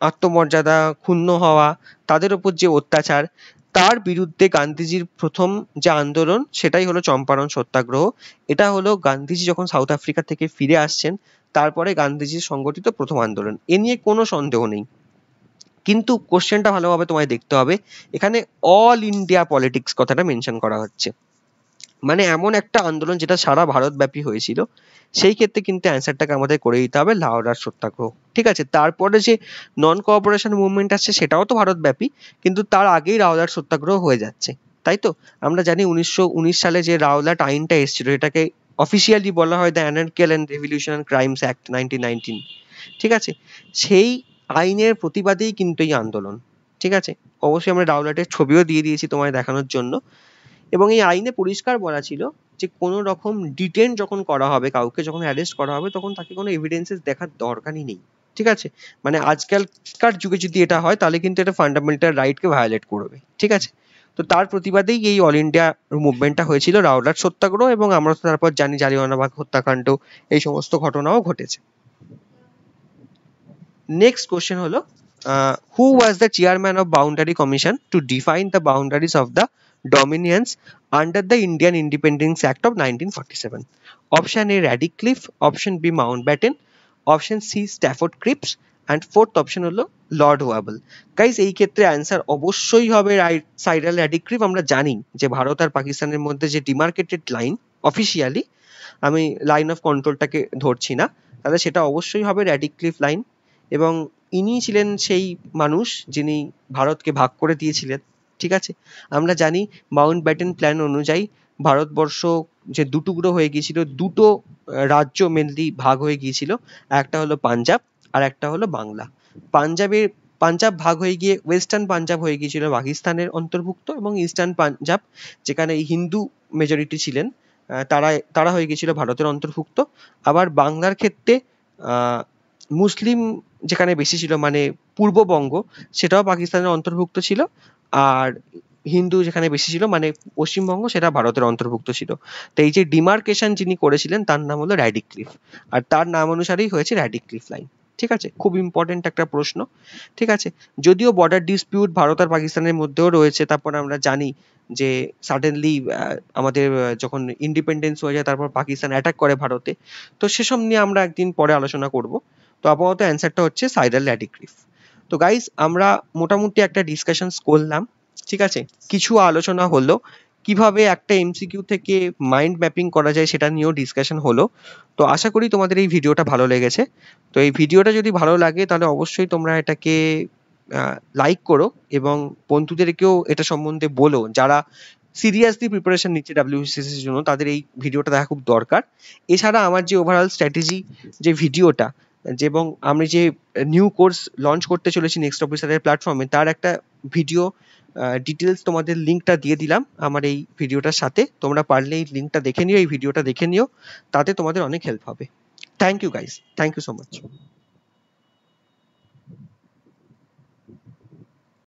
আত্মমর্যাদা ক্ষুণ্ণ হওয়া তাদের ওপর যে অত্যাচার তার বিরুদ্ধে গান্ধীজির প্রথম যে আন্দোলন সেটাই হলো চম্পারণ সত্যাগ্রহ এটা হলো গান্ধীজি যখন সাউথ আফ্রিকা থেকে ফিরে আসছেন তারপরে গান্ধীজির সংগঠিত প্রথম আন্দোলন এ নিয়ে কোনো সন্দেহ নেই কিন্তু কোশ্চেনটা ভালোভাবে তোমায় দেখতে হবে এখানে অল ইন্ডিয়া পলিটিক্স কথাটা মেনশন করা হচ্ছে মানে এমন একটা আন্দোলন যেটা সারা ভারতব্যাপী হয়েছিল সেই ক্ষেত্রে কিন্তু অ্যান্সারটাকে আমাদের করে দিতে হবে লাহোরার সত্যাগ্রহ ঠিক আছে তারপরে যে নন কোঅপারেশন মুভমেন্ট আসছে সেটাও তো ভারতব্যাপী কিন্তু তার আগেই লাহোরার সত্যাগ্রহ হয়ে যাচ্ছে তাই তো আমরা জানি উনিশশো সালে যে রাওলাট আইনটা এসেছিল এটাকে অফিসিয়ালি বলা হয় the anarchical and revolutionary crimes act nineteen ঠিক আছে সেই আইনের প্রতিবাদেই কিন্তু এই আন্দোলন ঠিক আছে অবশ্যই আমরা রাওলাটের ছবিও দিয়ে দিয়েছি তোমায় দেখানোর জন্য এবং এই আইনে পরিষ্কার বলা ছিল যে কোনো রকম ডিটেন যখন করা হবে কাউকে যখন অ্যারেস্ট করা হবে তখন তাকে কোনো এভিডেন্সেস দেখার দরকারই নেই ঠিক আছে মানে আজকালকার যুগে যদি এটা হয় তাহলে কিন্তু এটা ফান্ডামেন্টাল রাইটকে ভায়োলেট করবে ঠিক আছে তো তার প্রতিবাদেই এই অল ইন্ডিয়া মুভমেন্টটা হয়েছিল রাওলাট সত্যাগ্রহ এবং আমরা তো তারপর জানি জালিওয়ানাবাগ হত্যাকাণ্ড এই সমস্ত ঘটনাও ঘটেছে নেক্সট কোশ্চেন হলো who was the chairman of boundary commission to define the boundaries of the dominance under the Indian Independence Act of 1947. Option A Radcliffe, option B Mountbatten, option C Stafford Cripps and fourth option হলো লর্ড ওয়াবল গাইস এই ক্ষেত্রে অ্যান্সার অবশ্যই হবে সাইরাল অ্যাডিক্রিপ আমরা জানি যে ভারত আর পাকিস্তানের মধ্যে যে ডিমার্কেটেড লাইন অফিসিয়ালি আমি লাইন অফ কন্ট্রোলটাকে ধরছি না তাহলে সেটা অবশ্যই হবে র্যাডিক্লিফ লাইন এবং ইনি ছিলেন সেই মানুষ যিনি ভারতকে ভাগ করে দিয়েছিলেন ঠিক আছে আমরা জানি মাউন্ট ব্যাটেন প্ল্যান অনুযায়ী ভারতবর্ষ যে দুটুকরো হয়ে গিয়েছিল দুটো রাজ্য মেনলি ভাগ হয়ে গিয়েছিল একটা হলো পাঞ্জাব আর একটা হলো বাংলা পাঞ্জাবের পাঞ্জাব ভাগ হয়ে গিয়ে ওয়েস্টার্ন পাঞ্জাব হয়ে গিয়েছিল পাকিস্তানের অন্তর্ভুক্ত এবং ইস্টার্ন পাঞ্জাব যেখানে হিন্দু মেজরিটি ছিলেন তারা তারা হয়ে গিয়েছিল ভারতের অন্তর্ভুক্ত আবার বাংলার ক্ষেত্রে মুসলিম যেখানে বেশি ছিল মানে পূর্ববঙ্গ সেটাও পাকিস্তানের অন্তর্ভুক্ত ছিল আর হিন্দু যেখানে বেশি ছিল মানে পশ্চিমবঙ্গ সেটা ভারতের অন্তর্ভুক্ত ছিল তো এই যে ডিমার্কেশন যিনি করেছিলেন তার নাম হলো র্যাডিক্লিফ আর তার নাম অনুসারেই হয়েছে র্যাডিক্লিফ লাইন ঠিক আছে খুব ইম্পর্টেন্ট একটা প্রশ্ন ঠিক আছে যদিও বর্ডার ডিসপিউট ভারত আর পাকিস্তানের মধ্যেও রয়েছে তারপর আমরা জানি যে সাডেনলি আমাদের যখন ইন্ডিপেন্ডেন্স হয়ে যায় তারপর পাকিস্তান অ্যাটাক করে ভারতে তো সেসব নিয়ে আমরা একদিন পরে আলোচনা করব তো আপাতত অ্যান্সারটা হচ্ছে সাইদাল ল্যাডিক্রিফ তো গাইজ আমরা মোটামুটি একটা ডিসকাশনস করলাম ঠিক আছে কিছু আলোচনা হলো কিভাবে একটা এমসিকিউ থেকে মাইন্ড ম্যাপিং করা যায় সেটা নিয়েও ডিসকাশন হলো তো আশা করি তোমাদের এই ভিডিওটা ভালো লেগেছে তো এই ভিডিওটা যদি ভালো লাগে তাহলে অবশ্যই তোমরা এটাকে লাইক করো এবং বন্ধুদেরকেও এটা সম্বন্ধে বলো যারা সিরিয়াসলি প্রিপারেশন নিচ্ছে ডাব্লিউবিসিএসের জন্য তাদের এই ভিডিওটা দেখা খুব দরকার এছাড়া আমার যে ওভারঅল স্ট্র্যাটেজি যে ভিডিওটা এবং আমি যে নিউ কোর্স লঞ্চ করতে চলেছি নেক্সট অফিসারের প্ল্যাটফর্মে তার একটা ভিডিও ডিটেলস তোমাদের লিঙ্কটা দিয়ে দিলাম আমার এই ভিডিওটার সাথে তোমরা পারলে এই লিঙ্কটা দেখে নিও এই ভিডিওটা দেখে নিও তাতে তোমাদের অনেক হেল্প হবে thank you guys thank you so much